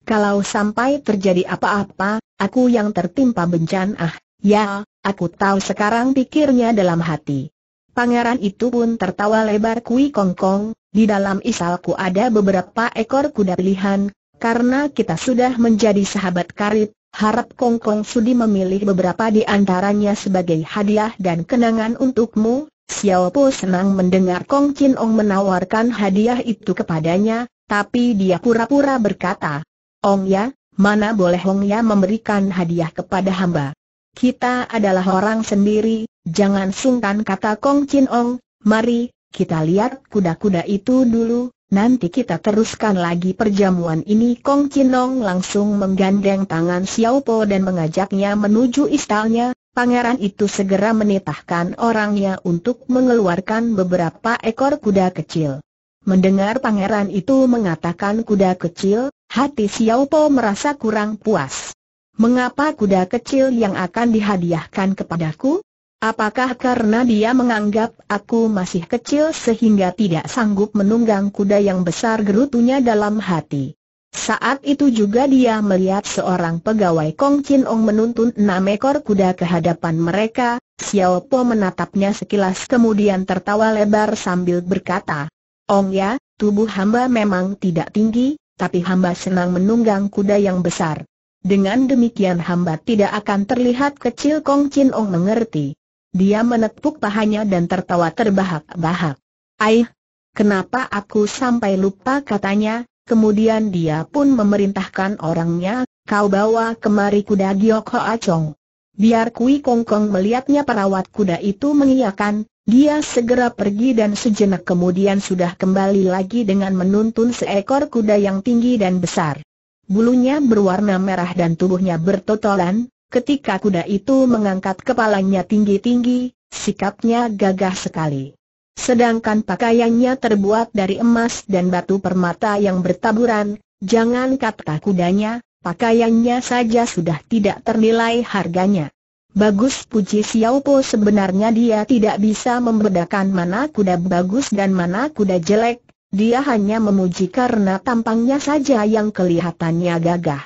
Kalau sampai terjadi apa-apa, aku yang tertimpa bencana. Ah, ya, aku tahu sekarang pikirnya dalam hati. Pangeran itu pun tertawa lebar kui kongkong, di dalam isalku ada beberapa ekor kuda pilihan, karena kita sudah menjadi sahabat karib, harap Kongkong sudi memilih beberapa di antaranya sebagai hadiah dan kenangan untukmu, Xiaopo senang mendengar Kong Chin Ong menawarkan hadiah itu kepadanya, tapi dia pura-pura berkata, Ong Ya, mana boleh Ong Ya memberikan hadiah kepada hamba. Kita adalah orang sendiri, jangan sungkan kata Kong Chin Ong, mari, kita lihat kuda-kuda itu dulu, nanti kita teruskan lagi perjamuan ini Kong Chin Ong langsung menggandeng tangan Xiao Po dan mengajaknya menuju istalnya, pangeran itu segera menitahkan orangnya untuk mengeluarkan beberapa ekor kuda kecil. Mendengar pangeran itu mengatakan kuda kecil, hati Xiao Po merasa kurang puas. Mengapa kuda kecil yang akan dihadiahkan kepadaku? Apakah karena dia menganggap aku masih kecil sehingga tidak sanggup menunggang kuda yang besar gerutunya dalam hati? Saat itu juga dia melihat seorang pegawai Kong Chin Ong menuntun enam ekor kuda ke hadapan mereka, Xiao Po menatapnya sekilas kemudian tertawa lebar sambil berkata, Ong ya, tubuh hamba memang tidak tinggi, tapi hamba senang menunggang kuda yang besar. Dengan demikian hamba tidak akan terlihat kecil Kong Chin Ong mengerti. Dia menepuk pahanya dan tertawa terbahak-bahak. Aih, kenapa aku sampai lupa katanya, Kemudian dia pun memerintahkan orangnya, kau bawa kemari kuda Giok Hoa Chong. Biar Kui Kong Kong melihatnya perawat kuda itu mengiyakan, dia segera pergi dan sejenak kemudian sudah kembali lagi dengan menuntun seekor kuda yang tinggi dan besar. Bulunya berwarna merah dan tubuhnya bertotolan, ketika kuda itu mengangkat kepalanya tinggi-tinggi, sikapnya gagah sekali. Sedangkan pakaiannya terbuat dari emas dan batu permata yang bertaburan, jangan kata kudanya, pakaiannya saja sudah tidak ternilai harganya. Bagus puji Xiao Po. sebenarnya dia tidak bisa membedakan mana kuda bagus dan mana kuda jelek, dia hanya memuji karena tampangnya saja yang kelihatannya gagah.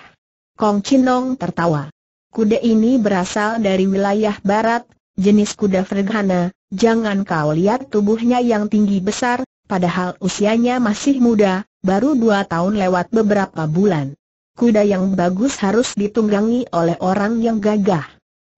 Kong Chinong tertawa. Kuda ini berasal dari wilayah barat, jenis kuda Ferghana, Jangan kau lihat tubuhnya yang tinggi besar, padahal usianya masih muda, baru dua tahun lewat beberapa bulan. Kuda yang bagus harus ditunggangi oleh orang yang gagah.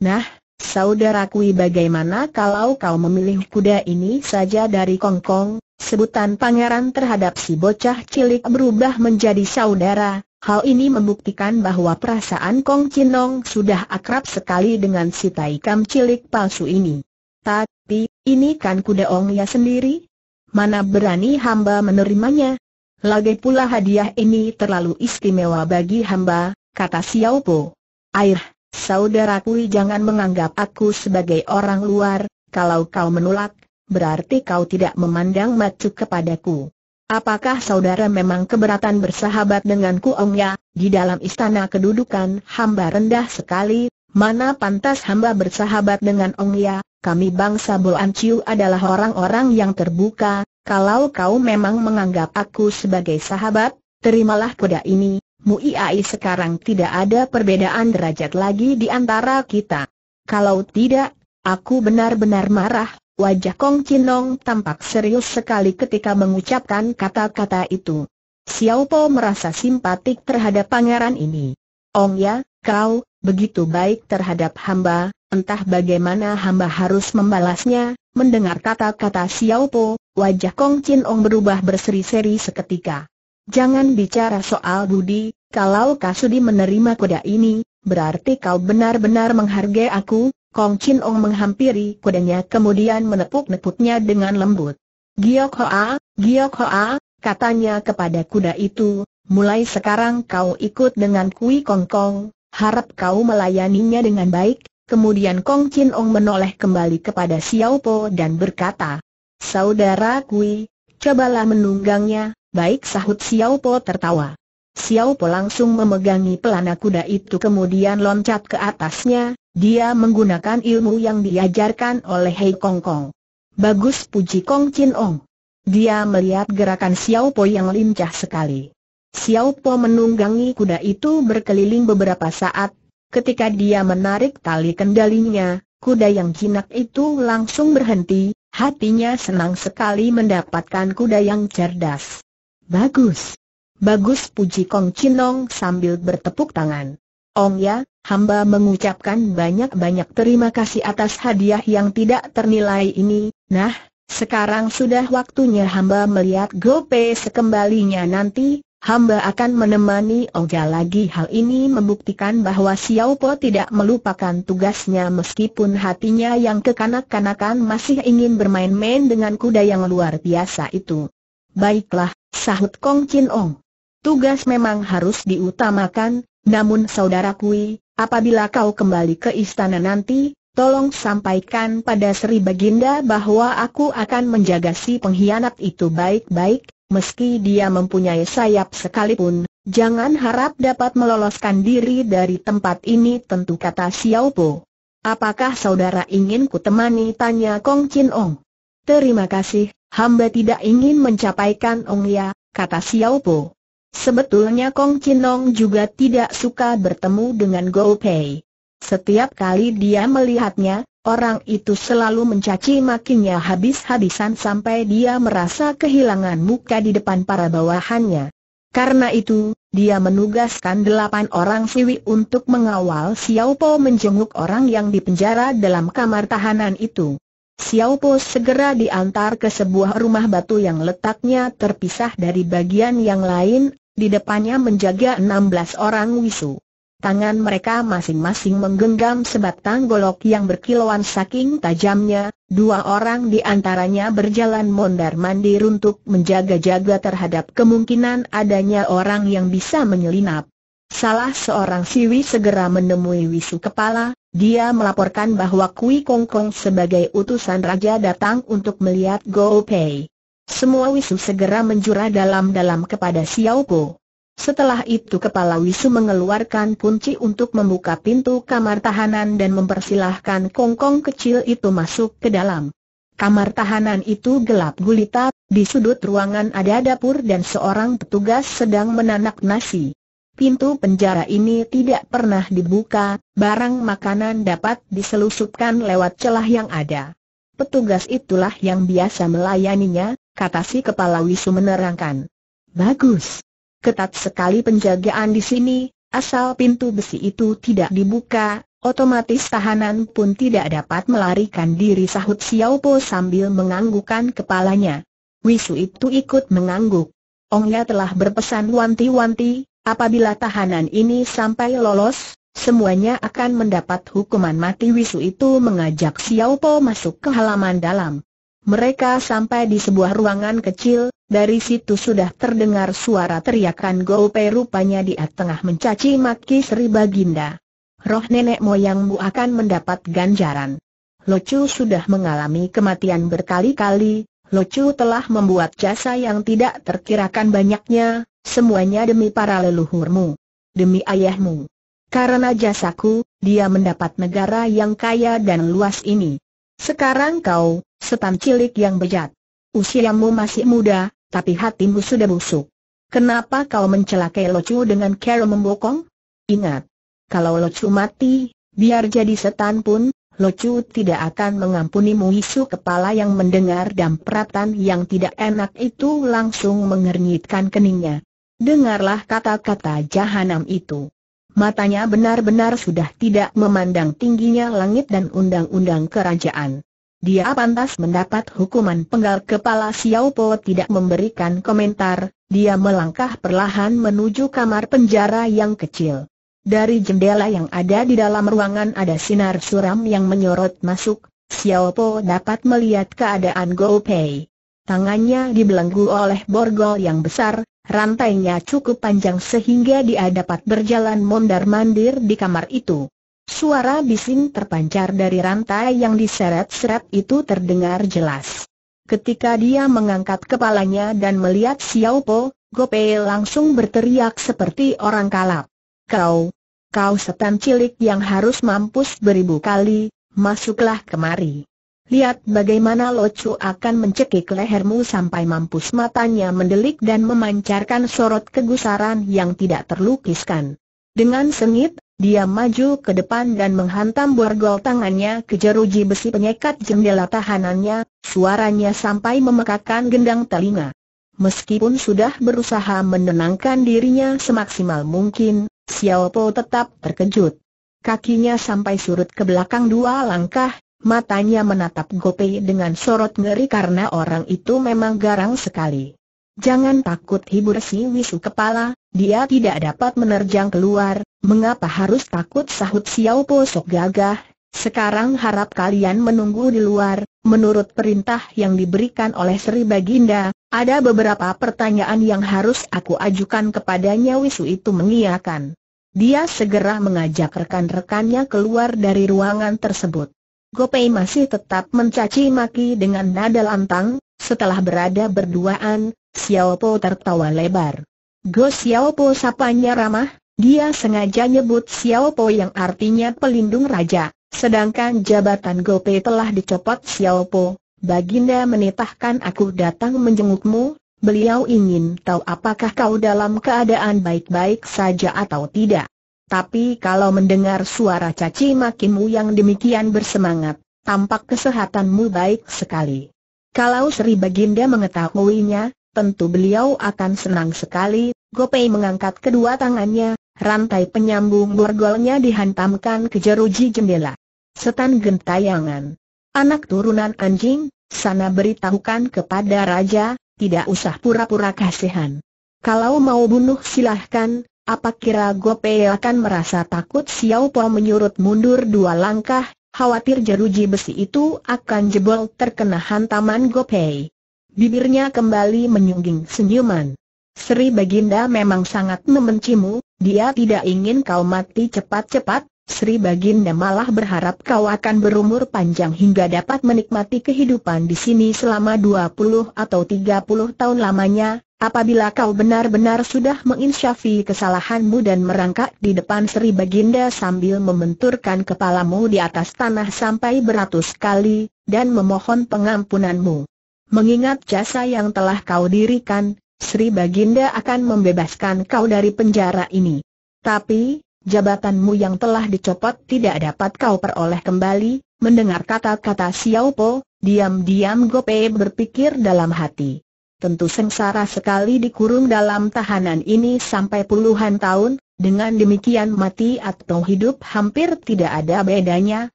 Nah, saudaraku bagaimana kalau kau memilih kuda ini saja dari Kongkong, sebutan pangeran terhadap si bocah cilik berubah menjadi saudara, Hal ini membuktikan bahwa perasaan Kong Chinong sudah akrab sekali dengan si Taikam cilik palsu ini. Tapi, ini kan kuda Ongya sendiri? Mana berani hamba menerimanya? Lagi pula hadiah ini terlalu istimewa bagi hamba, kata Xiao Po. Air, saudaraku jangan menganggap aku sebagai orang luar, kalau kau menolak, berarti kau tidak memandang macu kepadaku. Apakah saudara memang keberatan bersahabat denganku Ongya, di dalam istana kedudukan hamba rendah sekali, mana pantas hamba bersahabat dengan Ongya, kami bangsa Chiu adalah orang-orang yang terbuka, kalau kau memang menganggap aku sebagai sahabat, terimalah kuda ini, Muiai sekarang tidak ada perbedaan derajat lagi di antara kita. Kalau tidak, aku benar-benar marah, wajah Kong Chinong tampak serius sekali ketika mengucapkan kata-kata itu. Xiao Po merasa simpatik terhadap pangeran ini. Ong ya, kau, begitu baik terhadap hamba, Entah bagaimana hamba harus membalasnya, mendengar kata-kata Xiao Po, wajah Kong Chin Ong berubah berseri-seri seketika. Jangan bicara soal budi, kalau Kasudi menerima kuda ini, berarti kau benar-benar menghargai aku, Kong Chin Ong menghampiri kudanya kemudian menepuk-nepuknya dengan lembut. Giok Hoa, Giok Hoa, katanya kepada kuda itu, mulai sekarang kau ikut dengan Kui Kong Kong, harap kau melayaninya dengan baik, Kemudian Kong Chin Ong menoleh kembali kepada Xiao Po dan berkata, Saudara Kui, cobalah menunggangnya, baik sahut Xiao Po tertawa. Xiao Po langsung memegangi pelana kuda itu kemudian loncat ke atasnya, dia menggunakan ilmu yang diajarkan oleh Hei Kong Kong. Bagus puji Kong Chin Ong. Dia melihat gerakan Xiao Po yang lincah sekali. Xiao Po menunggangi kuda itu berkeliling beberapa saat, Ketika dia menarik tali kendalinya, kuda yang jinak itu langsung berhenti, hatinya senang sekali mendapatkan kuda yang cerdas. Bagus. Bagus puji Kong Chinong sambil bertepuk tangan. Ong ya, hamba mengucapkan banyak-banyak terima kasih atas hadiah yang tidak ternilai ini. Nah, sekarang sudah waktunya hamba melihat Gope sekembalinya nanti, Hamba akan menemani Oga lagi hal ini membuktikan bahwa Xiao Po tidak melupakan tugasnya meskipun hatinya yang kekanak-kanakan masih ingin bermain-main dengan kuda yang luar biasa itu. Baiklah, sahut Kong Chin Ong. Tugas memang harus diutamakan, namun saudara Kui, apabila kau kembali ke istana nanti, tolong sampaikan pada Sri Baginda bahwa aku akan menjaga si pengkhianat itu baik-baik, meski dia mempunyai sayap sekalipun, jangan harap dapat meloloskan diri dari tempat ini tentu kata Xiao Po. Apakah saudara ingin kutemani? tanya Kong Chin Ong? Terima kasih, hamba tidak ingin mencapaikan Ong Ya, kata Xiao Po. Sebetulnya Kong Chin Ong juga tidak suka bertemu dengan Gou Pei. Setiap kali dia melihatnya, Orang itu selalu mencaci makinya habis-habisan sampai dia merasa kehilangan muka di depan para bawahannya. Karena itu, dia menugaskan delapan orang siwi untuk mengawal Xiao Po menjenguk orang yang dipenjara dalam kamar tahanan itu. Xiao Po segera diantar ke sebuah rumah batu yang letaknya terpisah dari bagian yang lain, di depannya menjaga 16 orang wisu. Tangan mereka masing-masing menggenggam sebatang golok yang berkilauan saking tajamnya, dua orang di antaranya berjalan mondar-mandir untuk menjaga-jaga terhadap kemungkinan adanya orang yang bisa menyelinap. Salah seorang siwi segera menemui Wisu Kepala, dia melaporkan bahwa Kui Kong Kong sebagai utusan raja datang untuk melihat Go Pei. Semua wisu segera menjura dalam-dalam kepada Xiao Po. Setelah itu kepala Wisu mengeluarkan kunci untuk membuka pintu kamar tahanan dan mempersilahkan kongkong kecil itu masuk ke dalam. Kamar tahanan itu gelap gulita, di sudut ruangan ada dapur dan seorang petugas sedang menanak nasi. Pintu penjara ini tidak pernah dibuka, barang makanan dapat diselusupkan lewat celah yang ada. Petugas itulah yang biasa melayaninya, kata si kepala wisu menerangkan. Bagus, ketat sekali penjagaan di sini, asal pintu besi itu tidak dibuka, otomatis tahanan pun tidak dapat melarikan diri sahut Xiao Po sambil menganggukkan kepalanya. Wisu itu ikut mengangguk. Ongnya telah berpesan wanti-wanti, apabila tahanan ini sampai lolos, semuanya akan mendapat hukuman mati. Wisu itu mengajak Xiao Po masuk ke halaman dalam. Mereka sampai di sebuah ruangan kecil, dari situ sudah terdengar suara teriakan Gopay rupanya dia tengah mencaci maki Sri Baginda. Roh nenek moyangmu akan mendapat ganjaran. Locu sudah mengalami kematian berkali-kali, Locu telah membuat jasa yang tidak terkirakan banyaknya, semuanya demi para leluhurmu. Demi ayahmu. Karena jasaku, dia mendapat negara yang kaya dan luas ini. Sekarang kau, Setan cilik yang bejat. Usiamu masih muda, tapi hatimu sudah busuk. Kenapa kau mencelakai Locu dengan cara membokong? Ingat, kalau Locu mati, biar jadi setan pun, Locu tidak akan mengampunimu isu kepala yang mendengar dan peratan yang tidak enak itu langsung mengernyitkan keningnya. Dengarlah kata-kata jahanam itu. Matanya benar-benar sudah tidak memandang tingginya langit dan undang-undang kerajaan. Dia pantas mendapat hukuman penggal kepala Xiao Po tidak memberikan komentar, dia melangkah perlahan menuju kamar penjara yang kecil. Dari jendela yang ada di dalam ruangan ada sinar suram yang menyorot masuk, Xiao Po dapat melihat keadaan Gou Pei. Tangannya dibelenggu oleh borgol yang besar, rantainya cukup panjang sehingga dia dapat berjalan mondar-mandir di kamar itu. Suara bising terpancar dari rantai yang diseret-seret itu terdengar jelas. Ketika dia mengangkat kepalanya dan melihat Xiao Po, Gopei langsung berteriak seperti orang kalap. Kau, kau setan cilik yang harus mampus beribu kali, masuklah kemari. Lihat bagaimana Lo Chu akan mencekik lehermu sampai mampus matanya mendelik dan memancarkan sorot kegusaran yang tidak terlukiskan. Dengan sengit, dia maju ke depan dan menghantam borgol tangannya ke jeruji besi penyekat jendela tahanannya, suaranya sampai memekakan gendang telinga. Meskipun sudah berusaha menenangkan dirinya semaksimal mungkin, Xiao Po tetap terkejut. Kakinya sampai surut ke belakang dua langkah, matanya menatap Gopei dengan sorot ngeri karena orang itu memang garang sekali. Jangan takut hibur si Wisu kepala, dia tidak dapat menerjang keluar, mengapa harus takut sahut Xiao Po sok gagah, sekarang harap kalian menunggu di luar, menurut perintah yang diberikan oleh Sri Baginda, ada beberapa pertanyaan yang harus aku ajukan kepadanya Wisu itu mengiakan. Dia segera mengajak rekan-rekannya keluar dari ruangan tersebut. Gopay masih tetap mencaci maki dengan nada lantang, setelah berada berduaan, Xiaopo tertawa lebar. Go Xiaopo sapanya ramah, dia sengaja nyebut Xiaopo yang artinya pelindung raja, sedangkan jabatan Gope telah dicopot Xiaopo. Baginda menitahkan aku datang menjengukmu, beliau ingin tahu apakah kau dalam keadaan baik-baik saja atau tidak. Tapi kalau mendengar suara caci makimu yang demikian bersemangat, tampak kesehatanmu baik sekali. Kalau Sri Baginda mengetahuinya, tentu beliau akan senang sekali. Gopay mengangkat kedua tangannya, rantai penyambung borgolnya dihantamkan ke jeruji jendela. Setan gentayangan. Anak turunan anjing, sana beritahukan kepada raja, tidak usah pura-pura kasihan. Kalau mau bunuh silahkan, apa kira Gopay akan merasa takut Xiao Po menyurut mundur dua langkah, khawatir jeruji besi itu akan jebol terkena hantaman Gopay. Bibirnya kembali menyungging senyuman. Sri Baginda memang sangat membencimu, dia tidak ingin kau mati cepat-cepat, Sri Baginda malah berharap kau akan berumur panjang hingga dapat menikmati kehidupan di sini selama dua puluh atau tiga puluh tahun lamanya, Apabila kau benar-benar sudah menginsyafi kesalahanmu dan merangkak di depan Sri Baginda sambil membenturkan kepalamu di atas tanah sampai beratus kali, dan memohon pengampunanmu. Mengingat jasa yang telah kau dirikan, Sri Baginda akan membebaskan kau dari penjara ini. Tapi, jabatanmu yang telah dicopot tidak dapat kau peroleh kembali, mendengar kata-kata Xiao Po, diam-diam Gope berpikir dalam hati. Tentu sengsara sekali dikurung dalam tahanan ini sampai puluhan tahun, dengan demikian mati atau hidup hampir tidak ada bedanya,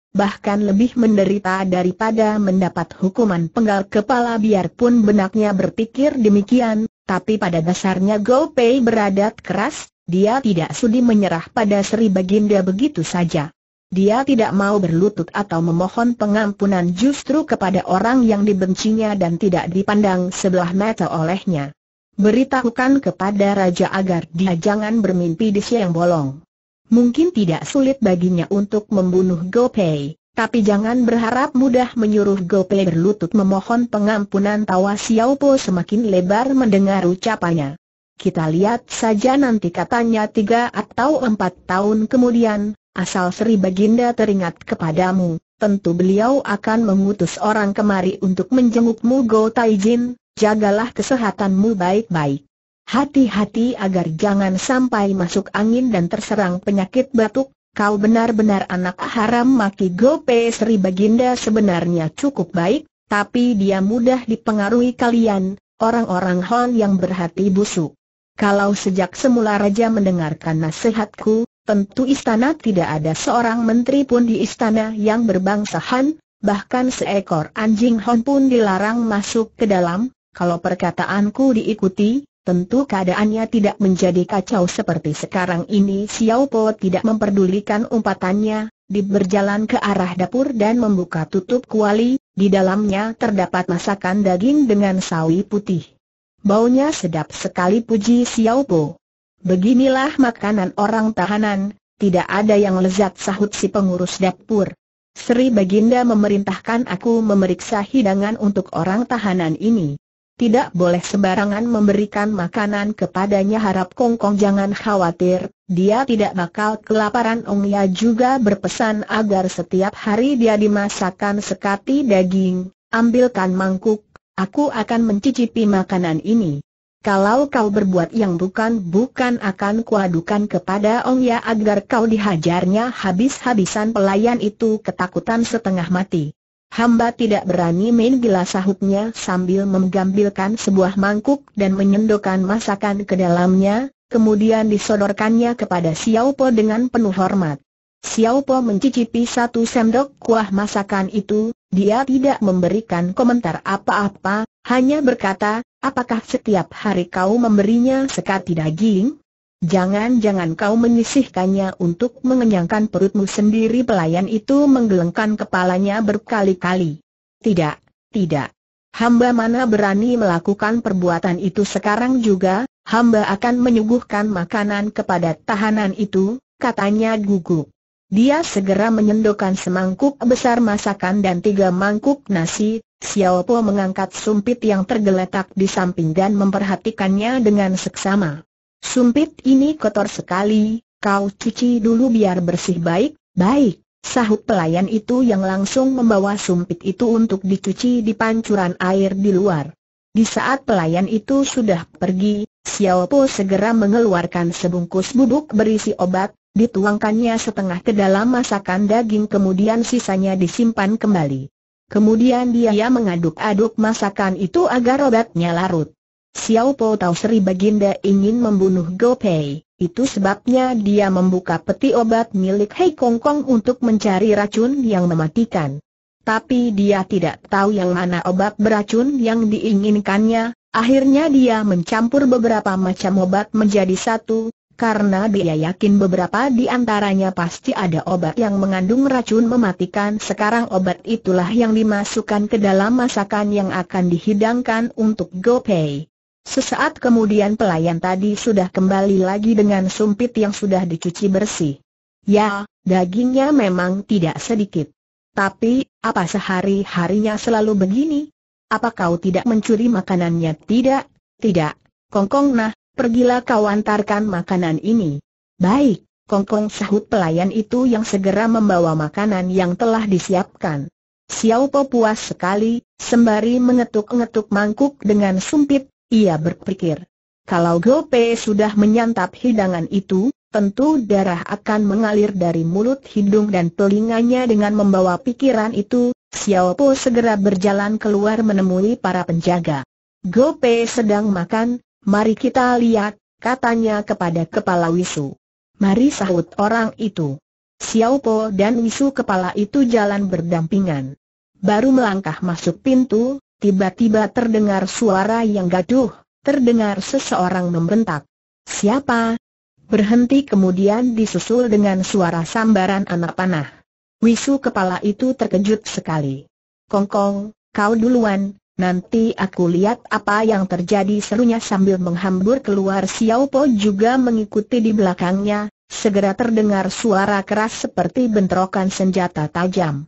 bahkan lebih menderita daripada mendapat hukuman penggal kepala biarpun benaknya berpikir demikian, tapi pada dasarnya Gou Pei beradat keras, dia tidak sudi menyerah pada Sri Baginda begitu saja. Dia tidak mau berlutut atau memohon pengampunan justru kepada orang yang dibencinya dan tidak dipandang sebelah mata olehnya. Beritahukan kepada Raja agar dia jangan bermimpi di siang bolong. Mungkin tidak sulit baginya untuk membunuh Gopay, tapi jangan berharap mudah menyuruh Gopay berlutut memohon pengampunan tawa Xiaopo semakin lebar mendengar ucapannya. Kita lihat saja nanti katanya tiga atau empat tahun kemudian, asal Sri Baginda teringat kepadamu, tentu beliau akan mengutus orang kemari untuk menjengukmu Go Taijin, jagalah kesehatanmu baik-baik. Hati-hati agar jangan sampai masuk angin dan terserang penyakit batuk, kau benar-benar anak haram maki gope Sri Baginda sebenarnya cukup baik, tapi dia mudah dipengaruhi kalian, orang-orang Hon yang berhati busuk. Kalau sejak semula Raja mendengarkan nasihatku, tentu istana tidak ada seorang menteri pun di istana yang berbangsa Han, bahkan seekor anjing Hon pun dilarang masuk ke dalam, kalau perkataanku diikuti, Tentu keadaannya tidak menjadi kacau seperti sekarang ini Xiao Po tidak memperdulikan umpatannya, diberjalan ke arah dapur dan membuka tutup kuali, di dalamnya terdapat masakan daging dengan sawi putih. Baunya sedap sekali puji Xiao Po. Beginilah makanan orang tahanan, tidak ada yang lezat sahut si pengurus dapur. Sri Baginda memerintahkan aku memeriksa hidangan untuk orang tahanan ini. Tidak boleh sembarangan memberikan makanan kepadanya harap kongkong jangan khawatir, dia tidak bakal kelaparan Ong Ya juga berpesan agar setiap hari dia dimasakkan sekati daging, ambilkan mangkuk, aku akan mencicipi makanan ini. Kalau kau berbuat yang bukan-bukan akan kuadukan kepada Ong Ya agar kau dihajarnya habis-habisan pelayan itu ketakutan setengah mati. Hamba tidak berani main gila sahutnya sambil menggambilkan sebuah mangkuk dan menyendokkan masakan ke dalamnya, kemudian disodorkannya kepada Xiao Po dengan penuh hormat. Xiao Po mencicipi satu sendok kuah masakan itu, dia tidak memberikan komentar apa-apa, hanya berkata, apakah setiap hari kau memberinya sekati daging? Jangan-jangan kau menyisihkannya untuk mengenyangkan perutmu sendiri pelayan itu menggelengkan kepalanya berkali-kali. Tidak, tidak. Hamba mana berani melakukan perbuatan itu sekarang juga, hamba akan menyuguhkan makanan kepada tahanan itu, katanya gugup. Dia segera menyendokkan semangkuk besar masakan dan tiga mangkuk nasi, Xiao Po mengangkat sumpit yang tergeletak di samping dan memperhatikannya dengan seksama. Sumpit ini kotor sekali, kau cuci dulu biar bersih baik, baik. Sahut pelayan itu yang langsung membawa sumpit itu untuk dicuci di pancuran air di luar. Di saat pelayan itu sudah pergi, Xiao Po segera mengeluarkan sebungkus bubuk berisi obat, dituangkannya setengah ke dalam masakan daging kemudian sisanya disimpan kembali. Kemudian dia mengaduk-aduk masakan itu agar obatnya larut. Xiao Po tahu Sri Baginda ingin membunuh Go Pei, itu sebabnya dia membuka peti obat milik Hei Kong Kong untuk mencari racun yang mematikan. Tapi dia tidak tahu yang mana obat beracun yang diinginkannya, akhirnya dia mencampur beberapa macam obat menjadi satu, karena dia yakin beberapa di antaranya pasti ada obat yang mengandung racun mematikan. Sekarang obat itulah yang dimasukkan ke dalam masakan yang akan dihidangkan untuk Go Pei. Sesaat kemudian pelayan tadi sudah kembali lagi dengan sumpit yang sudah dicuci bersih. Ya, dagingnya memang tidak sedikit. Tapi, apa sehari-harinya selalu begini? Apa kau tidak mencuri makanannya? Tidak, tidak. Kongkong nah, pergilah kau antarkan makanan ini. Baik, Kongkong sahut pelayan itu yang segera membawa makanan yang telah disiapkan. Xiao Po puas sekali, sembari mengetuk-ngetuk mangkuk dengan sumpit, ia berpikir, kalau Gope sudah menyantap hidangan itu, tentu darah akan mengalir dari mulut hidung dan telinganya dengan membawa pikiran itu, Xiao Po segera berjalan keluar menemui para penjaga. Gope sedang makan, mari kita lihat, katanya kepada kepala Wisu. Mari sahut orang itu. Xiao Po dan Wisu kepala itu jalan berdampingan. Baru melangkah masuk pintu, Tiba-tiba terdengar suara yang gaduh, terdengar seseorang membentak. Siapa? Berhenti kemudian disusul dengan suara sambaran anak panah. Wisu kepala itu terkejut sekali. Kongkong, kau duluan, nanti aku lihat apa yang terjadi serunya sambil menghambur keluar Xiao Po juga mengikuti di belakangnya, segera terdengar suara keras seperti bentrokan senjata tajam.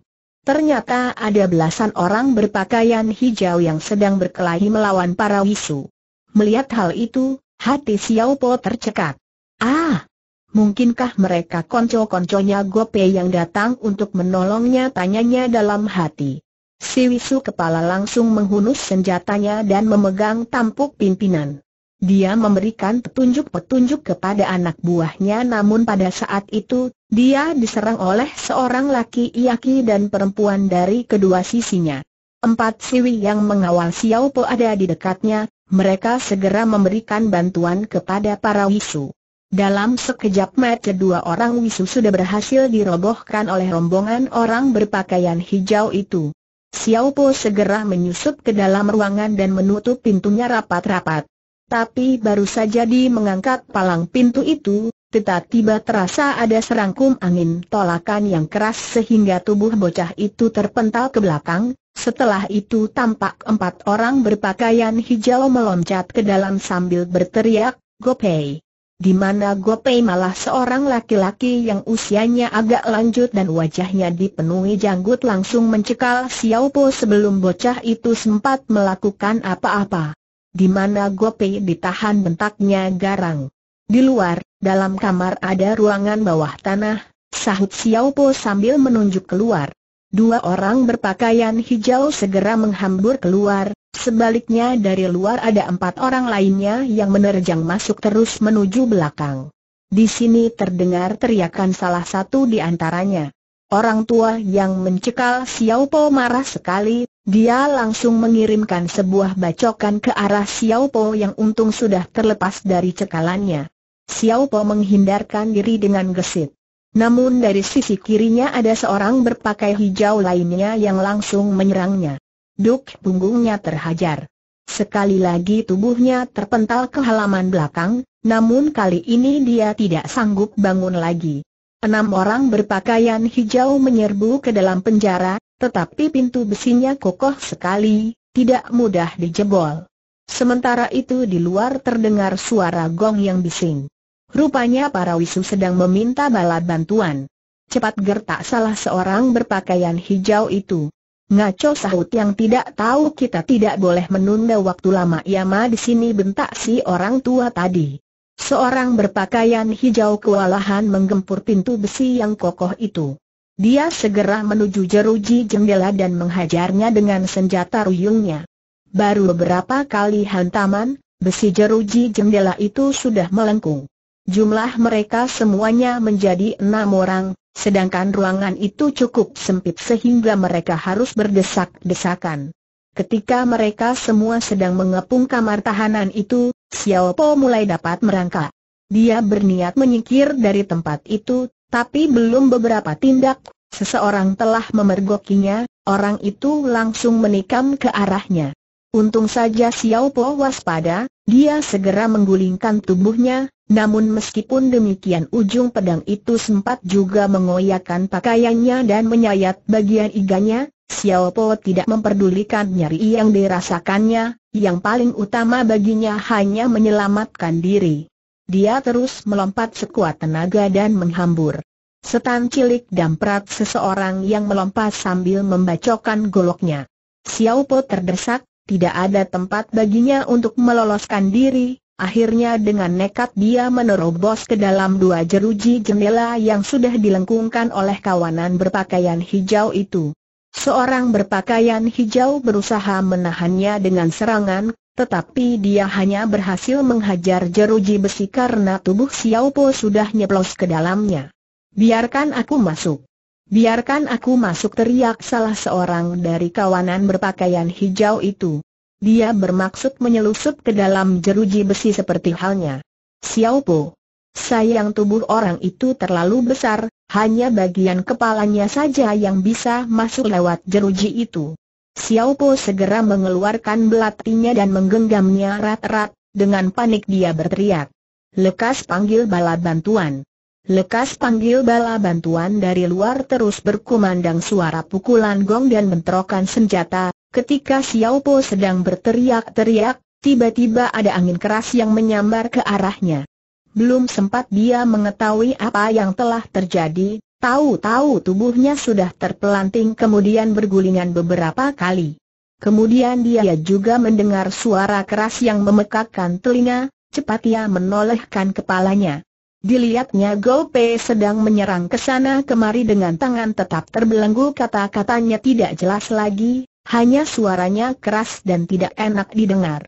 Ternyata ada belasan orang berpakaian hijau yang sedang berkelahi melawan para wisu. Melihat hal itu, hati Xiao Po tercekat. Ah, mungkinkah mereka konco-konconya Gope yang datang untuk menolongnya tanyanya dalam hati. Si wisu kepala langsung menghunus senjatanya dan memegang tampuk pimpinan. Dia memberikan petunjuk-petunjuk kepada anak buahnya namun pada saat itu dia diserang oleh seorang laki-laki dan perempuan dari kedua sisinya. Empat siwi yang mengawal Xiao Po ada di dekatnya, mereka segera memberikan bantuan kepada para wisu. Dalam sekejap mata dua orang wisu sudah berhasil dirobohkan oleh rombongan orang berpakaian hijau itu. Xiao Po segera menyusup ke dalam ruangan dan menutup pintunya rapat-rapat. Tapi baru saja di mengangkat palang pintu itu, tiba-tiba terasa ada serangkum angin tolakan yang keras sehingga tubuh bocah itu terpental ke belakang, setelah itu tampak empat orang berpakaian hijau meloncat ke dalam sambil berteriak, Gopei. Di mana Gopei malah seorang laki-laki yang usianya agak lanjut dan wajahnya dipenuhi janggut langsung mencekal Xiao Po sebelum bocah itu sempat melakukan apa-apa. Di mana Gopei ditahan bentaknya garang. Di luar, dalam kamar ada ruangan bawah tanah, sahut Xiaopo sambil menunjuk keluar. Dua orang berpakaian hijau segera menghambur keluar, sebaliknya dari luar ada empat orang lainnya yang menerjang masuk terus menuju belakang. Di sini terdengar teriakan salah satu di antaranya. Orang tua yang mencekal Xiaopo marah sekali, dia langsung mengirimkan sebuah bacokan ke arah Xiaopo yang untung sudah terlepas dari cekalannya. Xiao Po menghindarkan diri dengan gesit. Namun dari sisi kirinya ada seorang berpakaian hijau lainnya yang langsung menyerangnya. Duk punggungnya terhajar. Sekali lagi tubuhnya terpental ke halaman belakang, namun kali ini dia tidak sanggup bangun lagi. Enam orang berpakaian hijau menyerbu ke dalam penjara, tetapi pintu besinya kokoh sekali, tidak mudah dijebol. Sementara itu di luar terdengar suara gong yang bising. Rupanya para wisu sedang meminta bala bantuan. Cepat gertak salah seorang berpakaian hijau itu. Ngaco sahut yang tidak tahu kita tidak boleh menunda waktu lama Yama di sini bentak si orang tua tadi. Seorang berpakaian hijau kewalahan menggempur pintu besi yang kokoh itu. Dia segera menuju jeruji jendela dan menghajarnya dengan senjata ruyungnya. Baru beberapa kali hantaman, besi jeruji jendela itu sudah melengkung. Jumlah mereka semuanya menjadi enam orang, sedangkan ruangan itu cukup sempit sehingga mereka harus berdesak-desakan. Ketika mereka semua sedang mengepung kamar tahanan itu, Xiao Po mulai dapat merangkak. Dia berniat menyingkir dari tempat itu, tapi belum beberapa tindak, seseorang telah memergokinya, orang itu langsung menikam ke arahnya. Untung saja Xiao Po waspada, dia segera menggulingkan tubuhnya, namun meskipun demikian ujung pedang itu sempat juga mengoyakkan pakaiannya dan menyayat bagian iganya, Xiao Po tidak memperdulikan nyeri yang dirasakannya, yang paling utama baginya hanya menyelamatkan diri. Dia terus melompat sekuat tenaga dan menghambur. Setan cilik dan damprat seseorang yang melompat sambil membacokan goloknya. Xiao Po terdesak, tidak ada tempat baginya untuk meloloskan diri, Akhirnya dengan nekat dia menerobos ke dalam dua jeruji jendela yang sudah dilengkungkan oleh kawanan berpakaian hijau itu. Seorang berpakaian hijau berusaha menahannya dengan serangan, tetapi dia hanya berhasil menghajar jeruji besi karena tubuh Xiao Po sudah nyeplos ke dalamnya. Biarkan aku masuk. Biarkan aku masuk teriak salah seorang dari kawanan berpakaian hijau itu. Dia bermaksud menyelusup ke dalam jeruji besi seperti halnya. Xiao Po. Sayang tubuh orang itu terlalu besar, hanya bagian kepalanya saja yang bisa masuk lewat jeruji itu. Xiao Po segera mengeluarkan belatinya dan menggenggamnya erat-erat, dengan panik dia berteriak. Lekas panggil bala bantuan. Lekas panggil bala bantuan dari luar terus berkumandang suara pukulan gong dan bentrokan senjata, Ketika Xiao Po sedang berteriak-teriak, tiba-tiba ada angin keras yang menyambar ke arahnya. Belum sempat dia mengetahui apa yang telah terjadi, tahu-tahu tubuhnya sudah terpelanting kemudian bergulingan beberapa kali. Kemudian dia juga mendengar suara keras yang memekakkan telinga, cepat ia menolehkan kepalanya. Dilihatnya Gope sedang menyerang ke sana kemari dengan tangan tetap terbelenggu kata-katanya tidak jelas lagi, hanya suaranya keras dan tidak enak didengar.